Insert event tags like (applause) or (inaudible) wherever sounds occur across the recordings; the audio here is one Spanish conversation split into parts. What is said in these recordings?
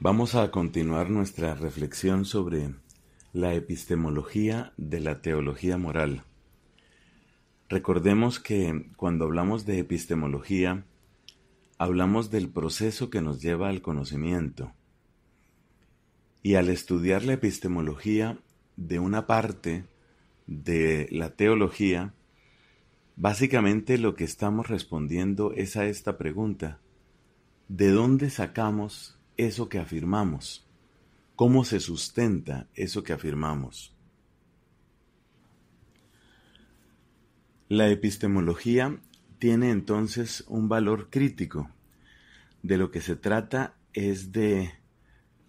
Vamos a continuar nuestra reflexión sobre la epistemología de la teología moral. Recordemos que cuando hablamos de epistemología, hablamos del proceso que nos lleva al conocimiento. Y al estudiar la epistemología de una parte de la teología, básicamente lo que estamos respondiendo es a esta pregunta. ¿De dónde sacamos eso que afirmamos? ¿Cómo se sustenta eso que afirmamos? La epistemología tiene entonces un valor crítico. De lo que se trata es de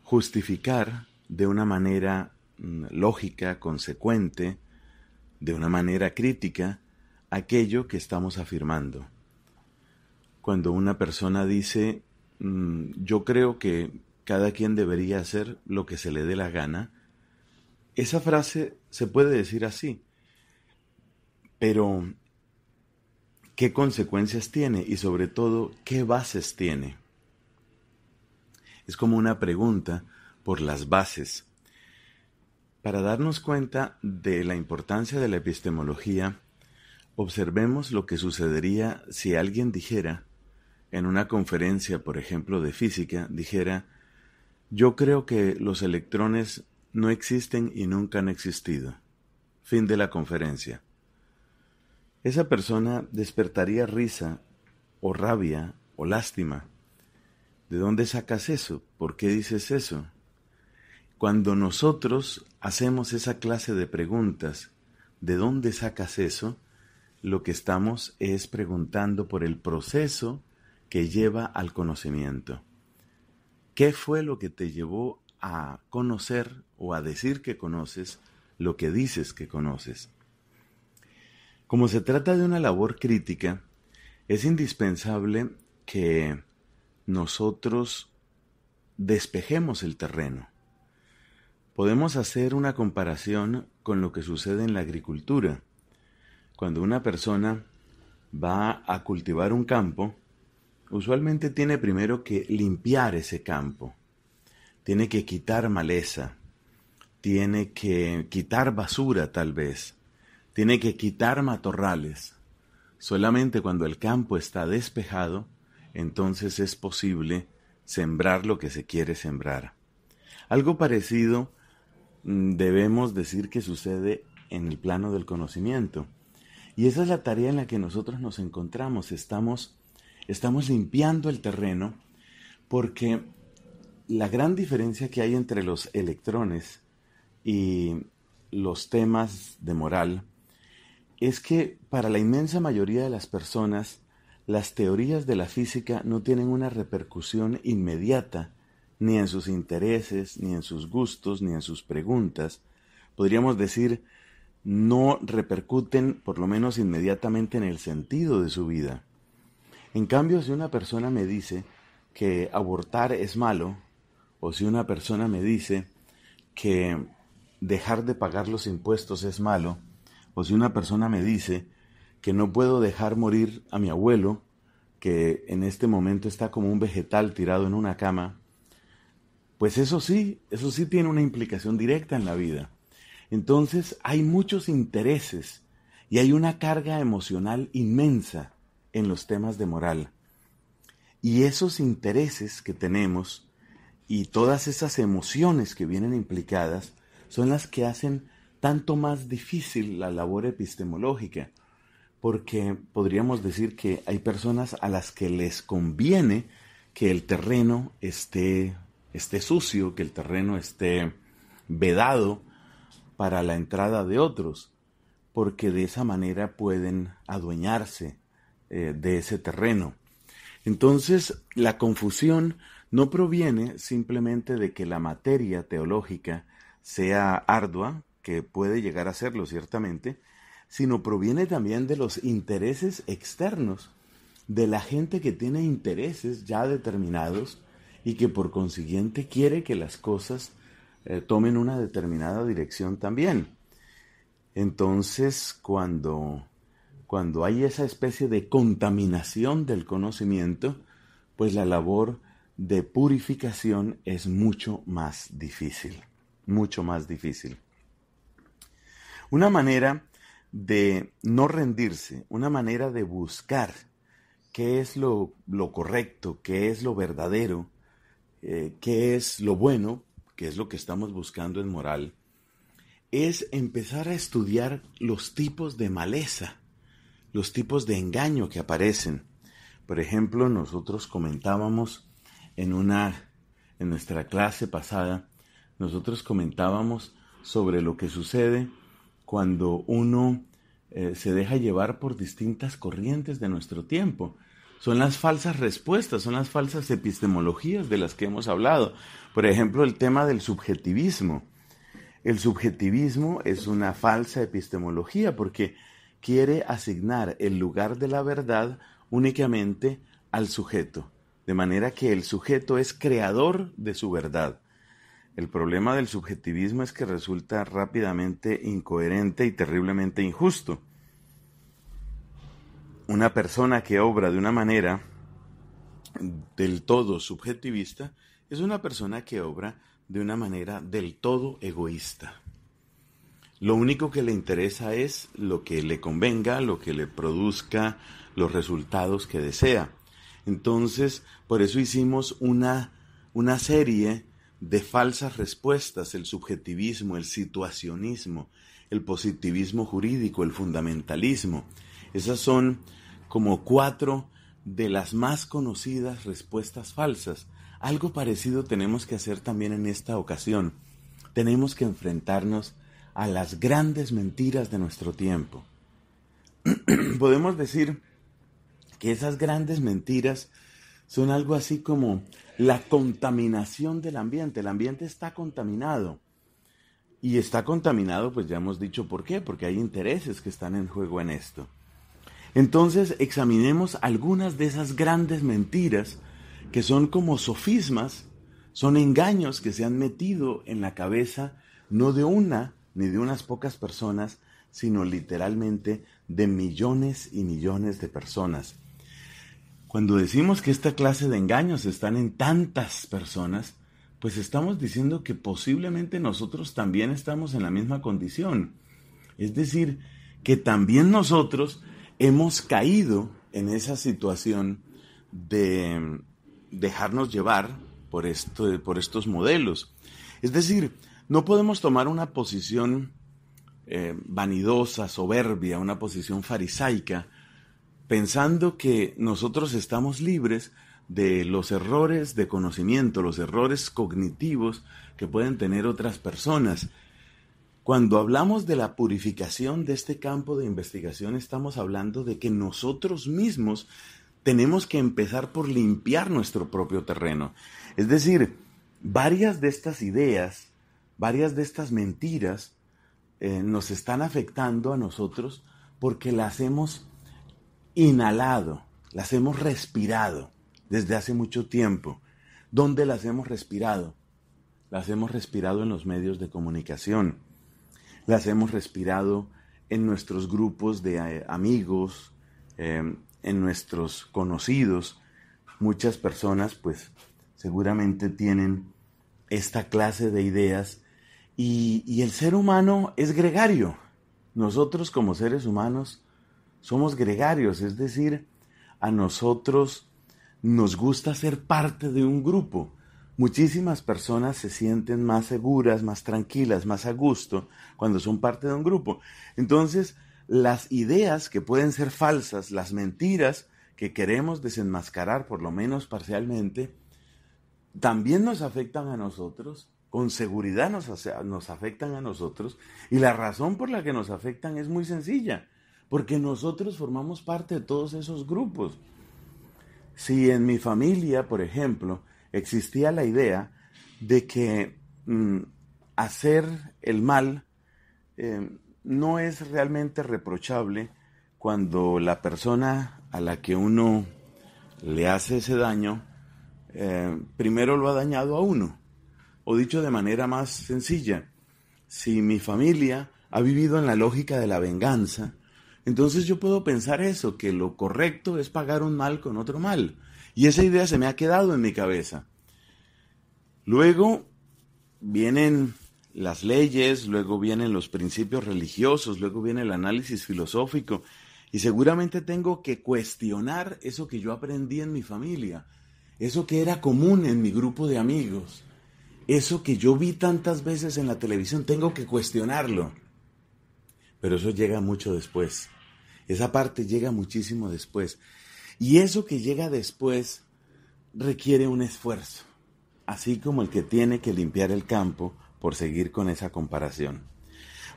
justificar de una manera mm, lógica, consecuente, de una manera crítica, aquello que estamos afirmando. Cuando una persona dice Mm, yo creo que cada quien debería hacer lo que se le dé la gana. Esa frase se puede decir así, pero ¿qué consecuencias tiene y sobre todo qué bases tiene? Es como una pregunta por las bases. Para darnos cuenta de la importancia de la epistemología, observemos lo que sucedería si alguien dijera en una conferencia, por ejemplo, de física, dijera, yo creo que los electrones no existen y nunca han existido. Fin de la conferencia. Esa persona despertaría risa o rabia o lástima. ¿De dónde sacas eso? ¿Por qué dices eso? Cuando nosotros hacemos esa clase de preguntas, ¿de dónde sacas eso? Lo que estamos es preguntando por el proceso que lleva al conocimiento. ¿Qué fue lo que te llevó a conocer o a decir que conoces lo que dices que conoces? Como se trata de una labor crítica, es indispensable que nosotros despejemos el terreno. Podemos hacer una comparación con lo que sucede en la agricultura. Cuando una persona va a cultivar un campo, usualmente tiene primero que limpiar ese campo, tiene que quitar maleza, tiene que quitar basura tal vez, tiene que quitar matorrales. Solamente cuando el campo está despejado, entonces es posible sembrar lo que se quiere sembrar. Algo parecido mm, debemos decir que sucede en el plano del conocimiento. Y esa es la tarea en la que nosotros nos encontramos. Estamos Estamos limpiando el terreno porque la gran diferencia que hay entre los electrones y los temas de moral es que para la inmensa mayoría de las personas las teorías de la física no tienen una repercusión inmediata ni en sus intereses, ni en sus gustos, ni en sus preguntas. Podríamos decir, no repercuten por lo menos inmediatamente en el sentido de su vida. En cambio, si una persona me dice que abortar es malo, o si una persona me dice que dejar de pagar los impuestos es malo, o si una persona me dice que no puedo dejar morir a mi abuelo, que en este momento está como un vegetal tirado en una cama, pues eso sí, eso sí tiene una implicación directa en la vida. Entonces hay muchos intereses y hay una carga emocional inmensa en los temas de moral. Y esos intereses que tenemos y todas esas emociones que vienen implicadas son las que hacen tanto más difícil la labor epistemológica, porque podríamos decir que hay personas a las que les conviene que el terreno esté, esté sucio, que el terreno esté vedado para la entrada de otros, porque de esa manera pueden adueñarse eh, de ese terreno. Entonces, la confusión no proviene simplemente de que la materia teológica sea ardua, que puede llegar a serlo ciertamente, sino proviene también de los intereses externos, de la gente que tiene intereses ya determinados y que por consiguiente quiere que las cosas eh, tomen una determinada dirección también. Entonces, cuando cuando hay esa especie de contaminación del conocimiento, pues la labor de purificación es mucho más difícil, mucho más difícil. Una manera de no rendirse, una manera de buscar qué es lo, correcto, qué es lo verdadero, eh, qué es lo bueno, qué es lo que estamos buscando en moral, es empezar a estudiar los tipos de maleza los tipos de engaño que aparecen. Por ejemplo, nosotros comentábamos en una en nuestra clase pasada, nosotros comentábamos sobre lo que sucede cuando uno eh, se deja llevar por distintas corrientes de nuestro tiempo. Son las falsas respuestas, son las falsas epistemologías de las que hemos hablado. Por ejemplo, el tema del subjetivismo. El subjetivismo es una falsa epistemología porque quiere asignar el lugar de la verdad únicamente al sujeto, de manera que el sujeto es creador de su verdad. El problema del subjetivismo es que resulta rápidamente incoherente y terriblemente injusto. Una persona que obra de una manera del todo subjetivista es una persona que obra de una manera del todo egoísta. Lo único que le interesa es lo que le convenga, lo que le produzca los resultados que desea. Entonces, por eso hicimos una, una serie de falsas respuestas, el subjetivismo, el situacionismo, el positivismo jurídico, el fundamentalismo. Esas son como cuatro de las más conocidas respuestas falsas. Algo parecido tenemos que hacer también en esta ocasión. Tenemos que enfrentarnos a las grandes mentiras de nuestro tiempo. (clears throat) Podemos decir que esas grandes mentiras son algo así como la contaminación del ambiente. El ambiente está contaminado. Y está contaminado, pues ya hemos dicho por qué, porque hay intereses que están en juego en esto. Entonces examinemos algunas de esas grandes mentiras que son como sofismas, son engaños que se han metido en la cabeza no de una, ni de unas pocas personas, sino literalmente de millones y millones de personas. Cuando decimos que esta clase de engaños están en tantas personas, pues estamos diciendo que posiblemente nosotros también estamos en la misma condición. Es decir, que también nosotros hemos caído en esa situación de dejarnos llevar por, esto, por estos modelos. Es decir, no podemos tomar una posición eh, vanidosa, soberbia, una posición farisaica, pensando que nosotros estamos libres de los errores de conocimiento, los errores cognitivos que pueden tener otras personas. Cuando hablamos de la purificación de este campo de investigación, estamos hablando de que nosotros mismos tenemos que empezar por limpiar nuestro propio terreno. Es decir, varias de estas ideas varias de estas mentiras eh, nos están afectando a nosotros porque las hemos inhalado, las hemos respirado desde hace mucho tiempo. ¿Dónde las hemos respirado? Las hemos respirado en los medios de comunicación, las hemos respirado en nuestros grupos de eh, amigos, em, en nuestros conocidos. Muchas personas pues seguramente tienen esta clase de ideas y, el ser humano es gregario. Nosotros como seres humanos somos gregarios, es decir, a nosotros nos gusta ser parte de un grupo. Muchísimas personas se sienten más seguras, más tranquilas, más a gusto cuando son parte de un grupo. Entonces, las ideas que pueden ser falsas, las mentiras que queremos desenmascarar, por lo menos parcialmente, también nos afectan a nosotros con seguridad nos, nos afectan a nosotros. Y la razón por la que nos afectan es muy sencilla, porque nosotros formamos parte de todos esos grupos. Si en mi familia, por ejemplo, existía la idea de que mm, hacer el mal eh, no es realmente reprochable cuando la persona a la que uno le hace ese daño, eh, primero lo ha dañado a uno. O dicho de manera más sencilla, si mi familia ha vivido en la lógica de la venganza, entonces yo puedo pensar eso, que lo correcto es pagar un mal con otro mal. Y esa idea se me ha quedado en mi cabeza. Luego vienen las leyes, luego vienen los principios religiosos, luego viene el análisis filosófico. Y seguramente tengo que cuestionar eso que yo aprendí en mi familia, eso que era común en mi grupo de amigos eso que yo vi tantas veces en la televisión, tengo que cuestionarlo. Pero eso llega mucho después. Esa parte llega muchísimo después. Y eso que llega después requiere un esfuerzo, así como el que tiene que limpiar el campo por seguir con esa comparación.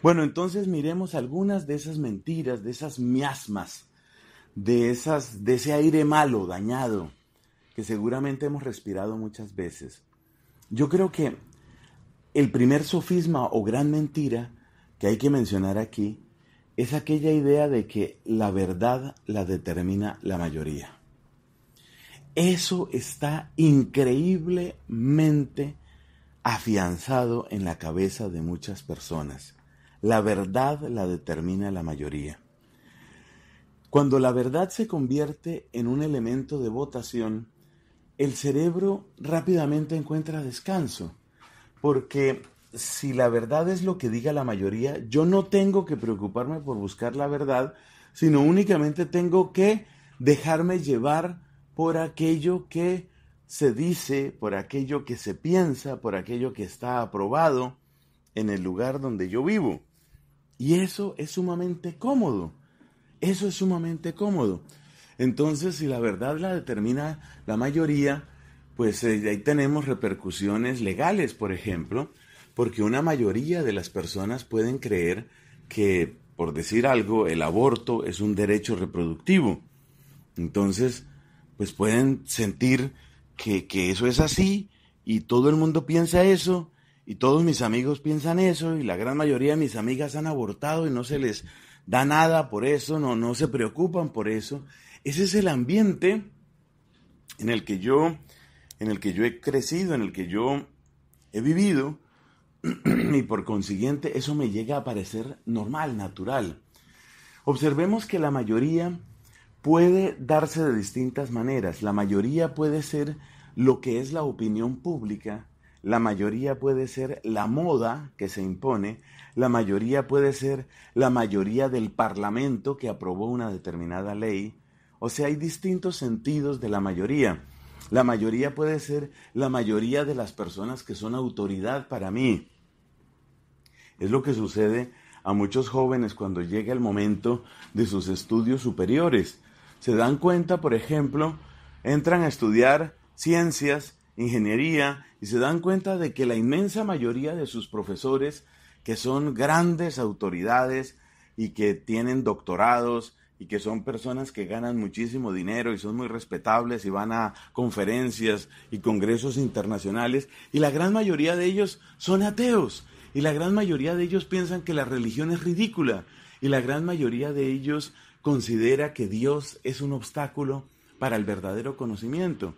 Bueno, entonces miremos algunas de esas mentiras, de esas miasmas, de, esas, de ese aire malo, dañado, que seguramente hemos respirado muchas veces. Yo creo que el primer sofisma o gran mentira que hay que mencionar aquí es aquella idea de que la verdad la determina la mayoría. Eso está increíblemente afianzado en la cabeza de muchas personas. La verdad la determina la mayoría. Cuando la verdad se convierte en un elemento de votación, el cerebro rápidamente encuentra descanso, porque si la verdad es lo que diga la mayoría, yo no tengo que preocuparme por buscar la verdad, sino únicamente tengo que dejarme llevar por aquello que se dice, por aquello que se piensa, por aquello que está aprobado en el lugar donde yo vivo. Y eso es sumamente cómodo. Eso es sumamente cómodo. Entonces, si la verdad la determina la mayoría, pues eh, ahí tenemos repercusiones legales, por ejemplo, porque una mayoría de las personas pueden creer que, por decir algo, el aborto es un derecho reproductivo. Entonces, pues pueden sentir que, que eso es así y todo el mundo piensa eso y todos mis amigos piensan eso y la gran mayoría de mis amigas han abortado y no se les da nada por eso, no, no se preocupan por eso. Ese es el ambiente en el que yo, en el que yo he crecido, en el que yo he vivido, (clears throat) y por consiguiente eso me llega a parecer normal, natural. Observemos que la mayoría puede darse de distintas maneras. La mayoría puede ser lo que es la opinión pública, la mayoría puede ser la moda que se impone, la mayoría puede ser la mayoría del Parlamento que aprobó una determinada ley, o sea, hay distintos sentidos de la mayoría. La mayoría puede ser la mayoría de las personas que son autoridad para mí. Es lo que sucede a muchos jóvenes cuando llega el momento de sus estudios superiores. Se dan cuenta, por ejemplo, entran a estudiar ciencias, ingeniería, y se dan cuenta de que la inmensa mayoría de sus profesores, que son grandes autoridades y que tienen doctorados y que son personas que ganan muchísimo dinero y son muy respetables y van a conferencias y congresos internacionales y la gran mayoría de ellos son ateos y la gran mayoría de ellos piensan que la religión es ridícula y la gran mayoría de ellos considera que Dios es un obstáculo para el verdadero conocimiento.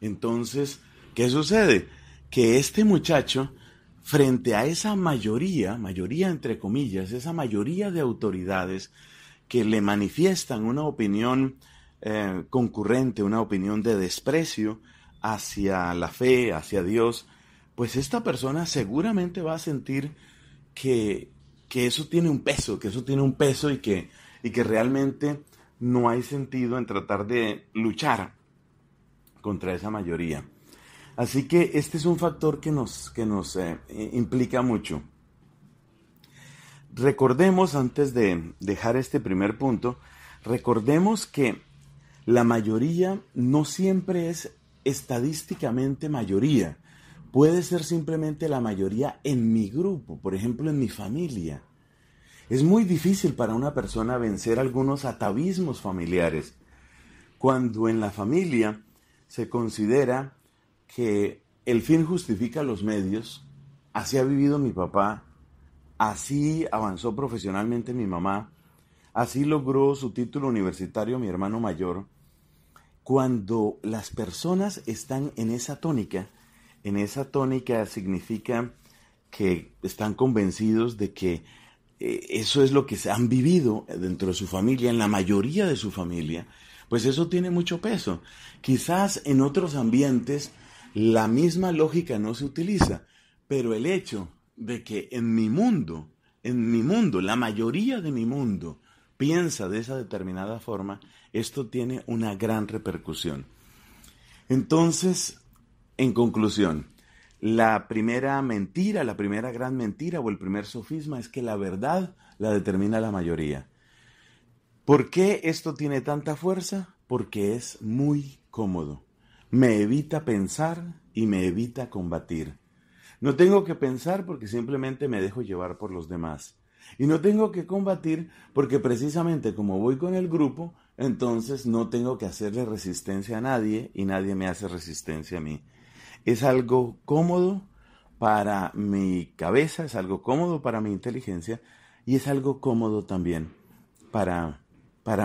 Entonces, ¿qué sucede? Que este muchacho, frente a esa mayoría, mayoría entre comillas, esa mayoría de autoridades, que le manifiestan una opinión eh, concurrente, una opinión de desprecio hacia la fe, hacia Dios, pues esta persona seguramente va a sentir que, eso tiene un peso, que eso tiene un peso y que, y que realmente no hay sentido en tratar de luchar contra esa mayoría. Así que este es un factor que nos, que nos eh, implica mucho. Recordemos, antes de dejar este primer punto, recordemos que la mayoría no siempre es estadísticamente mayoría. Puede ser simplemente la mayoría en mi grupo, por ejemplo, en mi familia. Es muy difícil para una persona vencer algunos atavismos familiares. Cuando en la familia se considera que el fin justifica los medios, así ha vivido mi papá, Así avanzó profesionalmente mi mamá, así logró su título universitario mi hermano mayor. Cuando las personas están en esa tónica, en esa tónica significa que están convencidos de que eh, eso es lo que han vivido dentro de su familia, en la mayoría de su familia, pues eso tiene mucho peso. Quizás en otros ambientes la misma lógica no se utiliza, pero el hecho de que en mi mundo, en mi mundo, la mayoría de mi mundo piensa de esa determinada forma, esto tiene una gran repercusión. Entonces, en conclusión, la primera mentira, la primera gran mentira o el primer sofisma es que la verdad la determina la mayoría. ¿Por qué esto tiene tanta fuerza? Porque es muy cómodo. Me evita pensar y me evita combatir. No tengo que pensar porque simplemente me dejo llevar por los demás. Y no tengo que combatir porque precisamente como voy con el grupo, entonces no tengo que hacerle resistencia a nadie y nadie me hace resistencia a mí. Es algo cómodo para mi cabeza, es algo cómodo para mi inteligencia y es algo cómodo también para,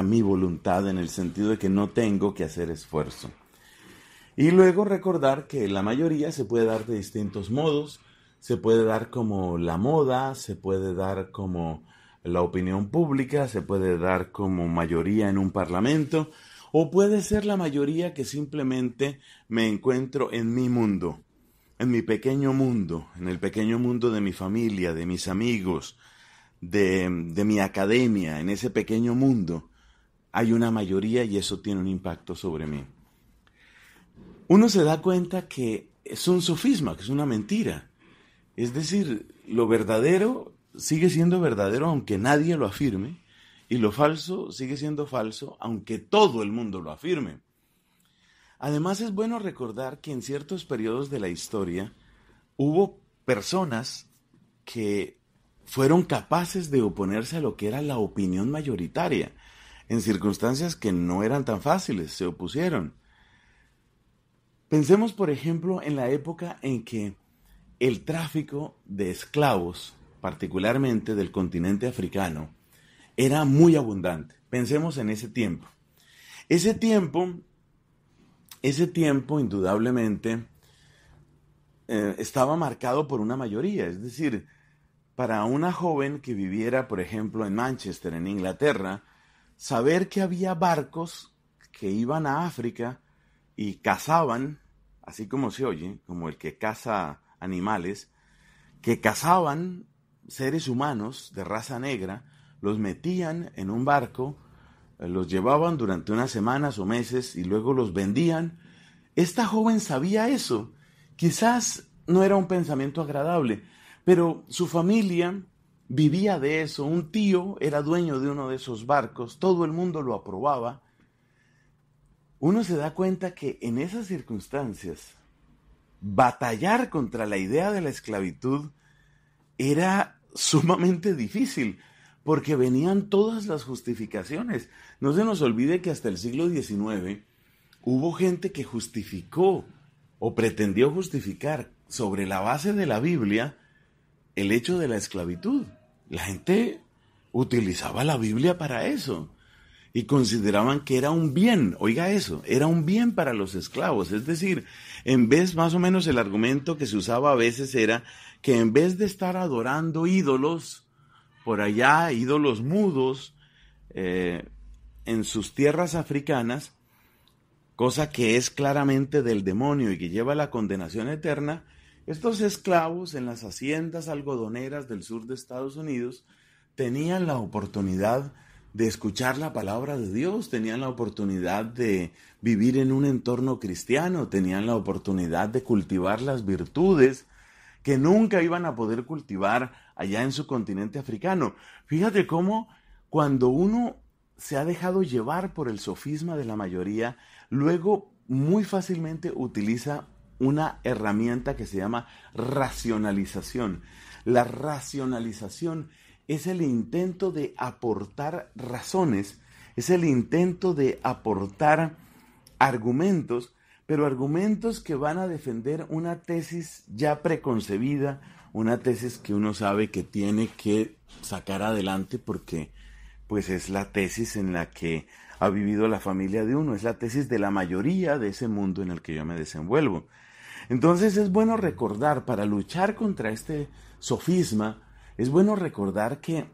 mi voluntad en el sentido de que no tengo que hacer esfuerzo. Y luego recordar que la mayoría se puede dar de distintos modos, se puede dar como la moda, se puede dar como la opinión pública, se puede dar como mayoría en un parlamento, o puede ser la mayoría que simplemente me encuentro en mi mundo, en mi pequeño mundo, en el pequeño mundo de mi familia, de mis amigos, de, de mi academia, en ese pequeño mundo. Hay una mayoría y eso tiene un impacto sobre mí uno se da cuenta que es un sofisma, que es una mentira. Es decir, lo verdadero sigue siendo verdadero aunque nadie lo afirme, y lo falso sigue siendo falso aunque todo el mundo lo afirme. Además es bueno recordar que en ciertos periodos de la historia hubo personas que fueron capaces de oponerse a lo que era la opinión mayoritaria. En circunstancias que no eran tan fáciles, se opusieron. Pensemos, por ejemplo, en la época en que el tráfico de esclavos, particularmente del continente africano, era muy abundante. Pensemos en ese tiempo. Ese tiempo, ese tiempo indudablemente eh, estaba marcado por una mayoría, es decir, para una joven que viviera, por ejemplo, en Manchester, en Inglaterra, saber que había barcos que iban a África y cazaban así como se oye, como el que caza animales, que cazaban seres humanos de raza negra, los metían en un barco, eh, los llevaban durante unas semanas o meses y luego los vendían. Esta joven sabía eso. Quizás no era un pensamiento agradable, pero su familia vivía de eso. Un tío era dueño de uno de esos barcos, todo el mundo lo aprobaba uno se da cuenta que en esas circunstancias, batallar contra la idea de la esclavitud era sumamente difícil, porque venían todas las justificaciones. No se nos olvide que hasta el siglo XIX hubo gente que justificó o pretendió justificar sobre la base de la Biblia el hecho de la esclavitud. La gente utilizaba la Biblia para eso y consideraban que era un bien, oiga eso, era un bien para los esclavos. Es decir, en vez más o menos el argumento que se usaba a veces era que en vez de estar adorando ídolos, por allá ídolos mudos, eh, en sus tierras africanas, cosa que es claramente del demonio y que lleva la condenación eterna, estos esclavos en las haciendas algodoneras del sur de Estados Unidos tenían la oportunidad de escuchar la palabra de Dios, tenían la oportunidad de vivir en un entorno cristiano, tenían la oportunidad de cultivar las virtudes que nunca iban a poder cultivar allá en su continente africano. Fíjate cómo cuando uno se ha dejado llevar por el sofisma de la mayoría, luego muy fácilmente utiliza una herramienta que se llama racionalización. La racionalización es el intento de aportar razones, es el intento de aportar argumentos, pero argumentos que van a defender una tesis ya preconcebida, una tesis que uno sabe que tiene que sacar adelante porque pues es la tesis en la que ha vivido la familia de uno, es la tesis de la mayoría de ese mundo en el que yo me desenvuelvo. Entonces es bueno recordar para luchar contra este sofisma, es bueno recordar que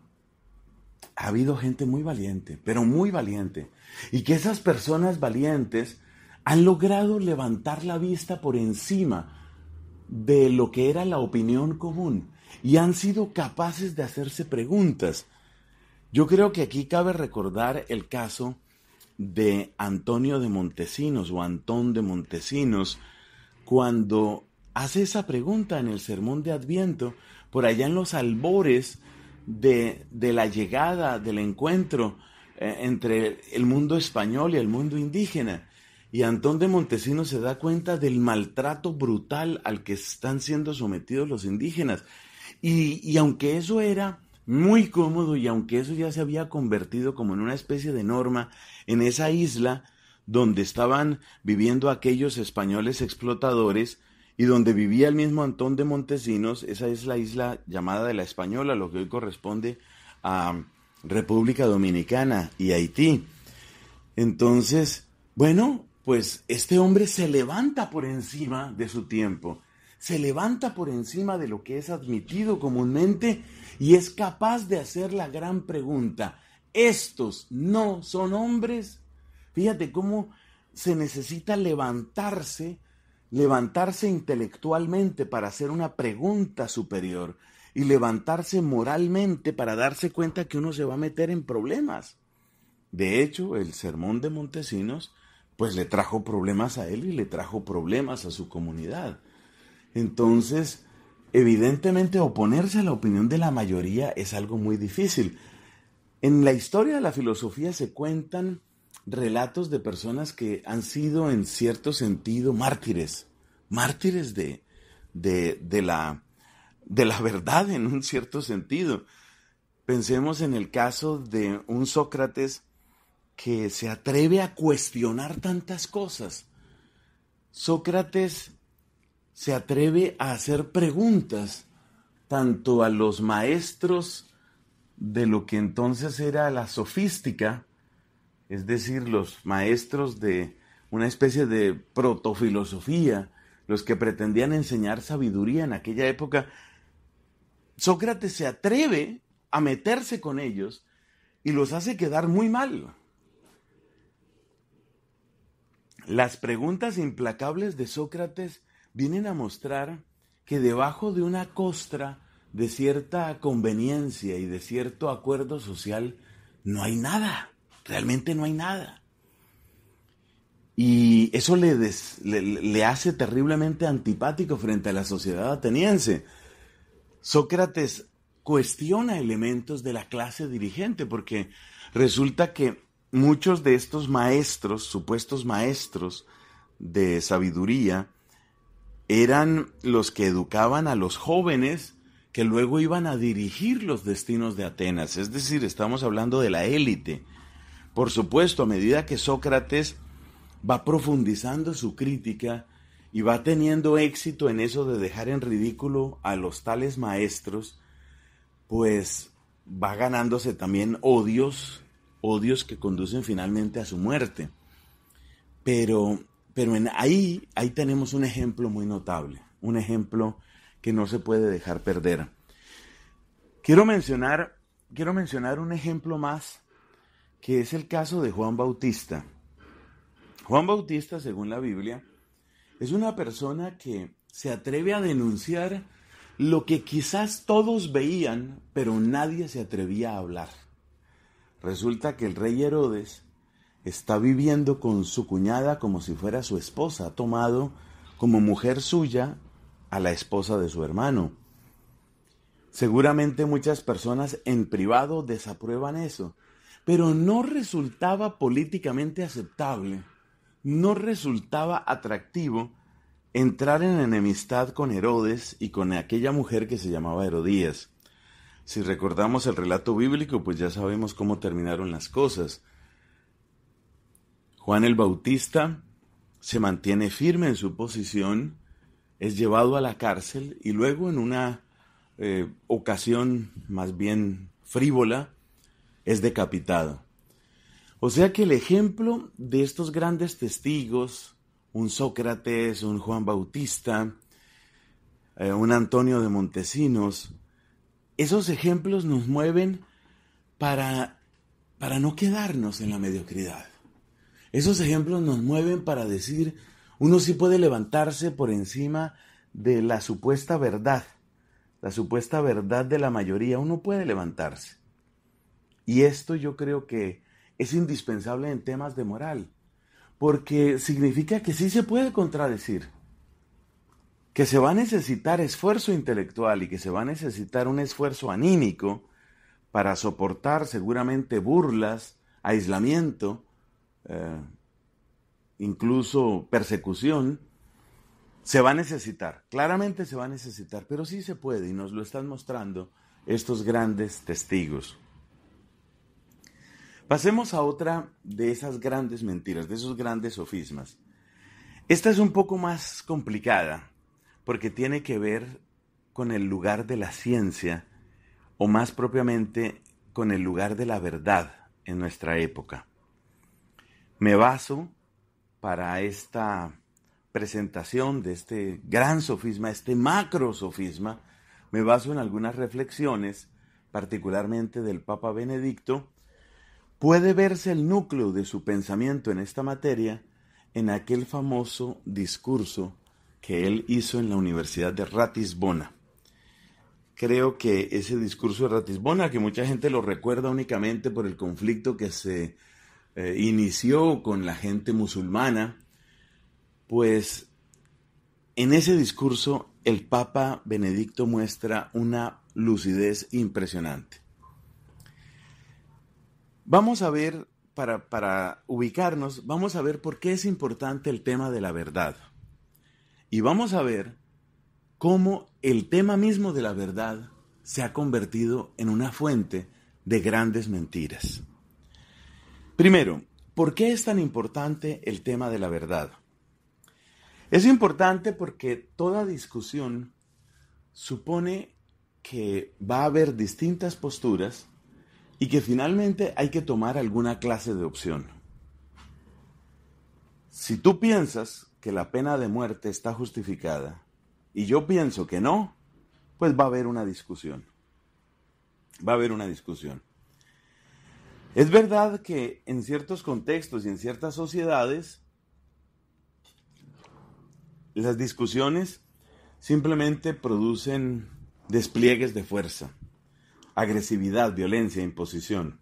ha habido gente muy valiente, pero muy valiente, y que esas personas valientes han logrado levantar la vista por encima de lo que era la opinión común y han sido capaces de hacerse preguntas. Yo creo que aquí cabe recordar el caso de Antonio de Montesinos o Antón de Montesinos cuando hace esa pregunta en el sermón de Adviento por allá en los albores de, la llegada del encuentro eh, entre el mundo español y el mundo indígena. Y Antón de Montesinos se da cuenta del maltrato brutal al que están siendo sometidos los indígenas. Y, y aunque eso era muy cómodo y aunque eso ya se había convertido como en una especie de norma en esa isla donde estaban viviendo aquellos españoles explotadores, y donde vivía el mismo Antón de Montesinos, esa es la isla llamada de la Española, lo que hoy corresponde a República Dominicana y Haití. Entonces, bueno, pues este hombre se levanta por encima de su tiempo, se levanta por encima de lo que es admitido comúnmente y es capaz de hacer la gran pregunta, ¿estos no son hombres? Fíjate cómo se necesita levantarse levantarse intelectualmente para hacer una pregunta superior y levantarse moralmente para darse cuenta que uno se va a meter en problemas. De hecho, el sermón de Montesinos pues le trajo problemas a él y le trajo problemas a su comunidad. Entonces, evidentemente oponerse a la opinión de la mayoría es algo muy difícil. En la historia de la filosofía se cuentan relatos de personas que han sido en cierto sentido mártires, mártires de, de, la, de la (laughs) verdad en un cierto sentido. Pensemos en el caso de un Sócrates que se atreve a cuestionar tantas cosas. Sócrates se atreve a hacer preguntas tanto a los maestros de lo que entonces era la sofística, es decir, los maestros de una especie de protofilosofía, los que pretendían enseñar sabiduría en aquella época, Sócrates se atreve a meterse con ellos y los hace quedar muy mal. Las preguntas implacables de Sócrates vienen a mostrar que debajo de una costra de cierta conveniencia y de cierto acuerdo social no hay nada realmente no hay nada. Y eso le, hace terriblemente antipático frente a la sociedad ateniense. Sócrates cuestiona elementos de la clase dirigente porque resulta que muchos de estos maestros, supuestos maestros de sabiduría, eran los que educaban a los jóvenes que luego iban a dirigir los destinos de Atenas. Es decir, estamos hablando de la élite por supuesto, a medida que Sócrates va profundizando su crítica y va teniendo éxito en eso de dejar en ridículo a los tales maestros, pues va ganándose también odios, odios que conducen finalmente a su muerte. Pero, pero en ahí, ahí tenemos un ejemplo muy notable, un ejemplo que no se puede dejar perder. Quiero mencionar, quiero mencionar un ejemplo más que es el caso de Juan Bautista. Juan Bautista, según la Biblia, es una persona que se atreve a denunciar lo que quizás todos veían, pero nadie se atrevía a hablar. Resulta que el rey Herodes está viviendo con su cuñada como si fuera su esposa, ha tomado como mujer suya a la esposa de su hermano. Seguramente muchas personas en privado desaprueban eso, pero no resultaba políticamente aceptable, no resultaba atractivo entrar en enemistad con Herodes y con aquella mujer que se llamaba Herodías. Si recordamos el relato bíblico, pues ya sabemos cómo terminaron las cosas. Juan el Bautista se mantiene firme en su posición, es llevado a la cárcel y luego en una eh, ocasión más bien frívola, es decapitado. O sea que el ejemplo de estos grandes testigos, un Sócrates, un Juan Bautista, eh, un Antonio de Montesinos, esos ejemplos nos mueven para, para no quedarnos en la mediocridad. Esos ejemplos nos mueven para decir, uno sí puede levantarse por encima de la supuesta verdad, la supuesta verdad de la mayoría, uno puede levantarse. Y esto yo creo que es indispensable en temas de moral, porque significa que sí se puede contradecir, que se va a necesitar esfuerzo intelectual y que se va a necesitar un esfuerzo anímico para soportar seguramente burlas, aislamiento, eh, incluso persecución. Se va a necesitar, claramente se va a necesitar, pero sí se puede y nos lo están mostrando estos grandes testigos. Pasemos a otra de esas grandes mentiras, de esos grandes sofismas. Esta es un poco más complicada porque tiene que ver con el lugar de la ciencia o más propiamente con el lugar de la verdad en nuestra época. Me baso para esta presentación de este gran sofisma, este macro sofisma, me baso en algunas reflexiones, particularmente del Papa Benedicto, puede verse el núcleo de su pensamiento en esta materia en aquel famoso discurso que él hizo en la Universidad de Ratisbona. Creo que ese discurso de Ratisbona, que mucha gente lo recuerda únicamente por el conflicto que se eh, inició con la gente musulmana, pues en ese discurso el Papa Benedicto muestra una lucidez impresionante. Vamos a ver, para, ubicarnos, vamos a ver por qué es importante el tema de la verdad. Y vamos a ver cómo el tema mismo de la verdad se ha convertido en una fuente de grandes mentiras. Primero, ¿por qué es tan importante el tema de la verdad? Es importante porque toda discusión supone que va a haber distintas posturas y que finalmente hay que tomar alguna clase de opción. Si tú piensas que la pena de muerte está justificada y yo pienso que no, pues va a haber una discusión. Va a haber una discusión. Es verdad que en ciertos contextos y en ciertas sociedades, las discusiones simplemente producen despliegues de fuerza agresividad, violencia, imposición.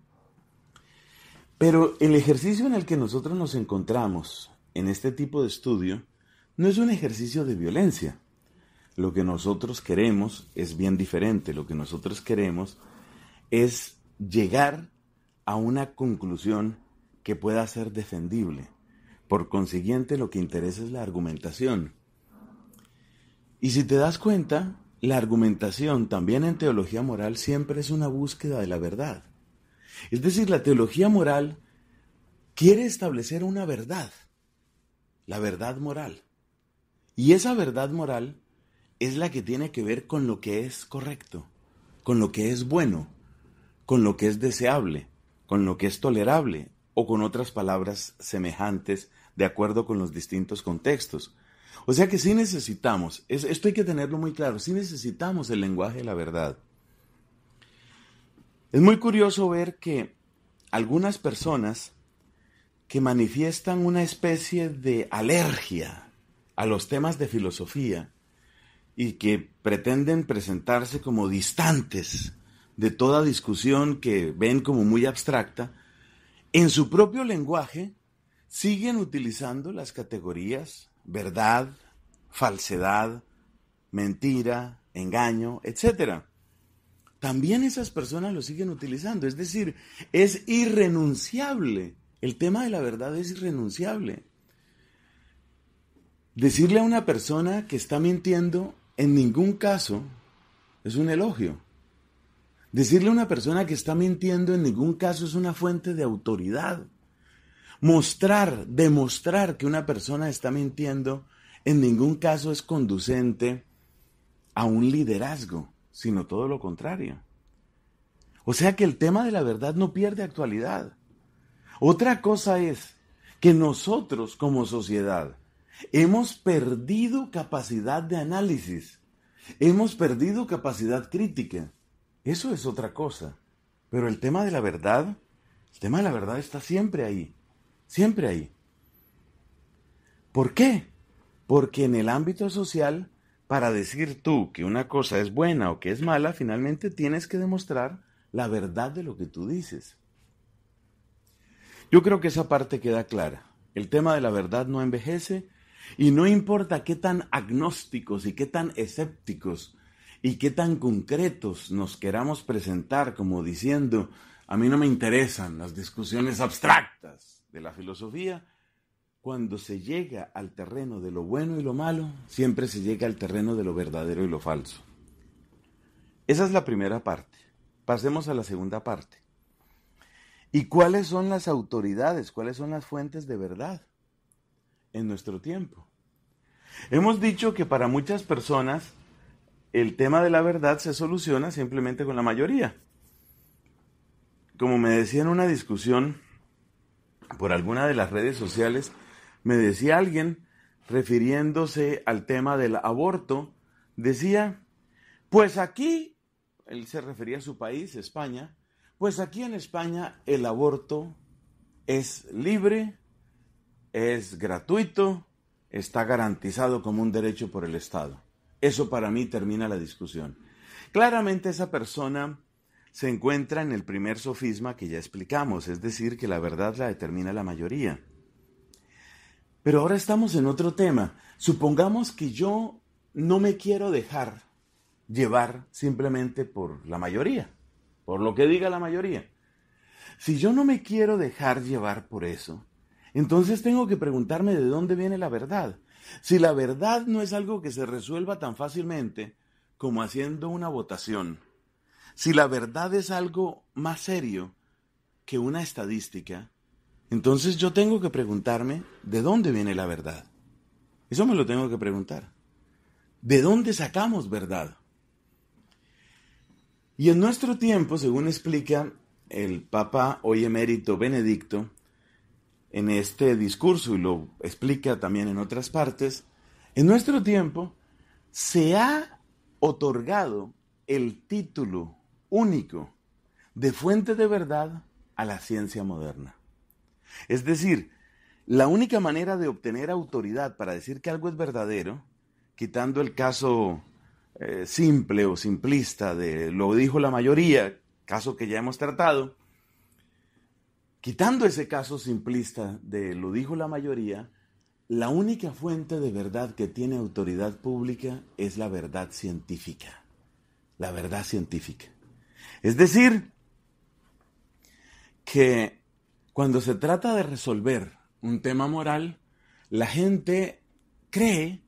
Pero el ejercicio en el que nosotros nos encontramos en este tipo de estudio no es un ejercicio de violencia. Lo que nosotros queremos es bien diferente. Lo que nosotros queremos es llegar a una conclusión que pueda ser defendible. Por consiguiente, lo que interesa es la argumentación. Y si te das cuenta, la argumentación, también en teología moral, siempre es una búsqueda de la verdad. Es decir, la teología moral quiere establecer una verdad, la verdad moral. Y esa verdad moral es la que tiene que ver con lo que es correcto, con lo que es bueno, con lo que es deseable, con lo que es tolerable, o con otras palabras semejantes de acuerdo con los distintos contextos. O sea que sí necesitamos, esto hay que tenerlo muy claro, sí necesitamos el lenguaje de la verdad. Es muy curioso ver que algunas personas que manifiestan una especie de alergia a los temas de filosofía y que pretenden presentarse como distantes de toda discusión que ven como muy abstracta, en su propio lenguaje siguen utilizando las categorías verdad, falsedad, mentira, engaño, etc. También esas personas lo siguen utilizando. Es decir, es irrenunciable. El tema de la verdad es irrenunciable. Decirle a una persona que está mintiendo en ningún caso es un elogio. Decirle a una persona que está mintiendo en ningún caso es una fuente de autoridad. Mostrar, demostrar que una persona está mintiendo, en ningún caso es conducente a un liderazgo, sino todo lo contrario. O sea que el tema de la verdad no pierde actualidad. Otra cosa es que nosotros como sociedad hemos perdido capacidad de análisis, hemos perdido capacidad crítica. Eso es otra cosa. Pero el tema de la verdad, el tema de la verdad está siempre ahí siempre ahí. ¿Por qué? Porque en el ámbito social, para decir tú que una cosa es buena o que es mala, finalmente tienes que demostrar la verdad de lo que tú dices. Yo creo que esa parte queda clara. El tema de la verdad no envejece y no importa qué tan agnósticos y qué tan escépticos y qué tan concretos nos queramos presentar como diciendo, a mí no me interesan las discusiones abstractas, de la filosofía, cuando se llega al terreno de lo bueno y lo malo, siempre se llega al terreno de lo verdadero y lo falso. Esa es la primera parte. Pasemos a la segunda parte. ¿Y cuáles son las autoridades? ¿Cuáles son las fuentes de verdad en nuestro tiempo? Hemos dicho que para muchas personas el tema de la verdad se soluciona simplemente con la mayoría. Como me decía en una discusión por alguna de las redes sociales, me decía alguien, refiriéndose al tema del aborto, decía, pues aquí, él se refería a su país, España, pues aquí en España el aborto es libre, es gratuito, está garantizado como un derecho por el Estado. Eso para mí termina la discusión. Claramente esa persona se encuentra en el primer sofisma que ya explicamos, es decir, que la verdad la determina la mayoría. Pero ahora estamos en otro tema. Supongamos que yo no me quiero dejar llevar simplemente por la mayoría, por lo que diga la mayoría. Si yo no me quiero dejar llevar por eso, entonces tengo que preguntarme de dónde viene la verdad. Si la verdad no es algo que se resuelva tan fácilmente como haciendo una votación, si la verdad es algo más serio que una estadística, entonces yo tengo que preguntarme de dónde viene la verdad. Eso me lo tengo que preguntar. ¿De dónde sacamos verdad? Y en nuestro tiempo, según explica el Papa hoy emérito Benedicto, en este discurso, y lo explica también en otras partes, en nuestro tiempo se ha otorgado el título único de fuente de verdad a la ciencia moderna. Es decir, la única manera de obtener autoridad para decir que algo es verdadero, quitando el caso eh, simple o simplista de lo dijo la mayoría, caso que ya hemos tratado, quitando ese caso simplista de lo dijo la mayoría, la única fuente de verdad que tiene autoridad pública es la verdad científica, la verdad científica. Es decir, que cuando se trata de resolver un tema moral, la gente cree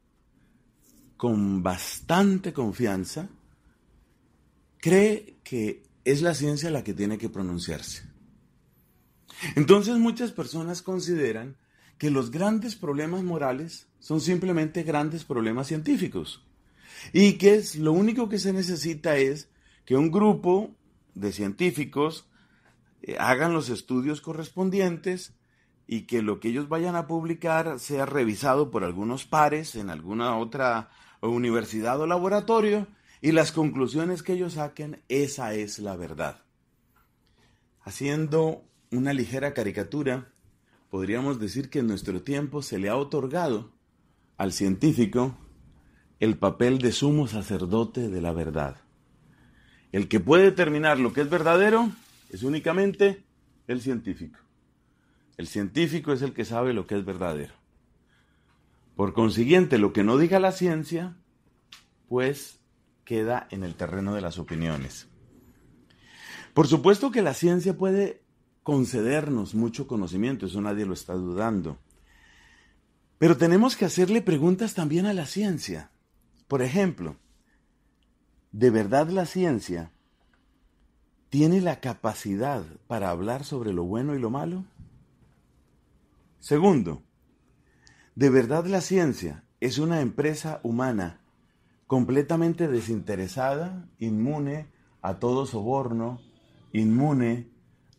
con bastante confianza, cree que es la ciencia la que tiene que pronunciarse. Entonces muchas personas consideran que los grandes problemas morales son simplemente grandes problemas científicos y que es, lo único que se necesita es que un grupo de científicos eh, hagan los estudios correspondientes y que lo que ellos vayan a publicar sea revisado por algunos pares en alguna otra universidad o laboratorio y las conclusiones que ellos saquen, esa es la verdad. Haciendo una ligera caricatura, podríamos decir que en nuestro tiempo se le ha otorgado al científico el papel de sumo sacerdote de la verdad. El que puede determinar lo que es verdadero es únicamente el científico. El científico es el que sabe lo que es verdadero. Por consiguiente, lo que no diga la ciencia, pues queda en el terreno de las opiniones. Por supuesto que la ciencia puede concedernos mucho conocimiento, eso nadie lo está dudando. Pero tenemos que hacerle preguntas también a la ciencia. Por ejemplo, ¿De verdad la ciencia tiene la capacidad para hablar sobre lo bueno y lo malo? Segundo, ¿de verdad la ciencia es una empresa humana completamente desinteresada, inmune a todo soborno, inmune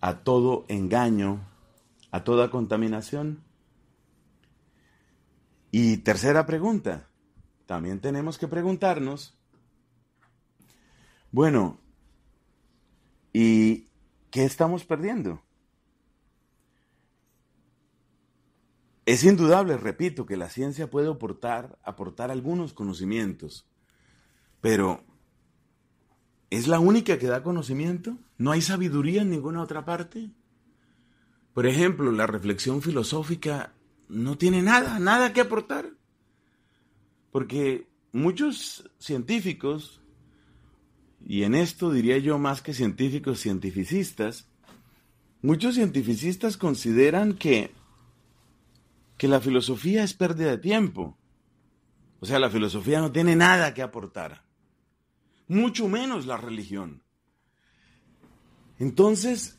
a todo engaño, a toda contaminación? Y tercera pregunta, también tenemos que preguntarnos bueno, ¿y qué estamos perdiendo? Es indudable, repito, que la ciencia puede aportar, aportar algunos conocimientos, pero ¿es la única que da conocimiento? ¿No hay sabiduría en ninguna otra parte? Por ejemplo, la reflexión filosófica no tiene nada, nada que aportar, porque muchos científicos y en esto diría yo más que científicos, cientificistas, muchos cientificistas consideran que, que la filosofía es pérdida de tiempo. O sea, la filosofía no tiene nada que aportar, mucho menos la religión. Entonces,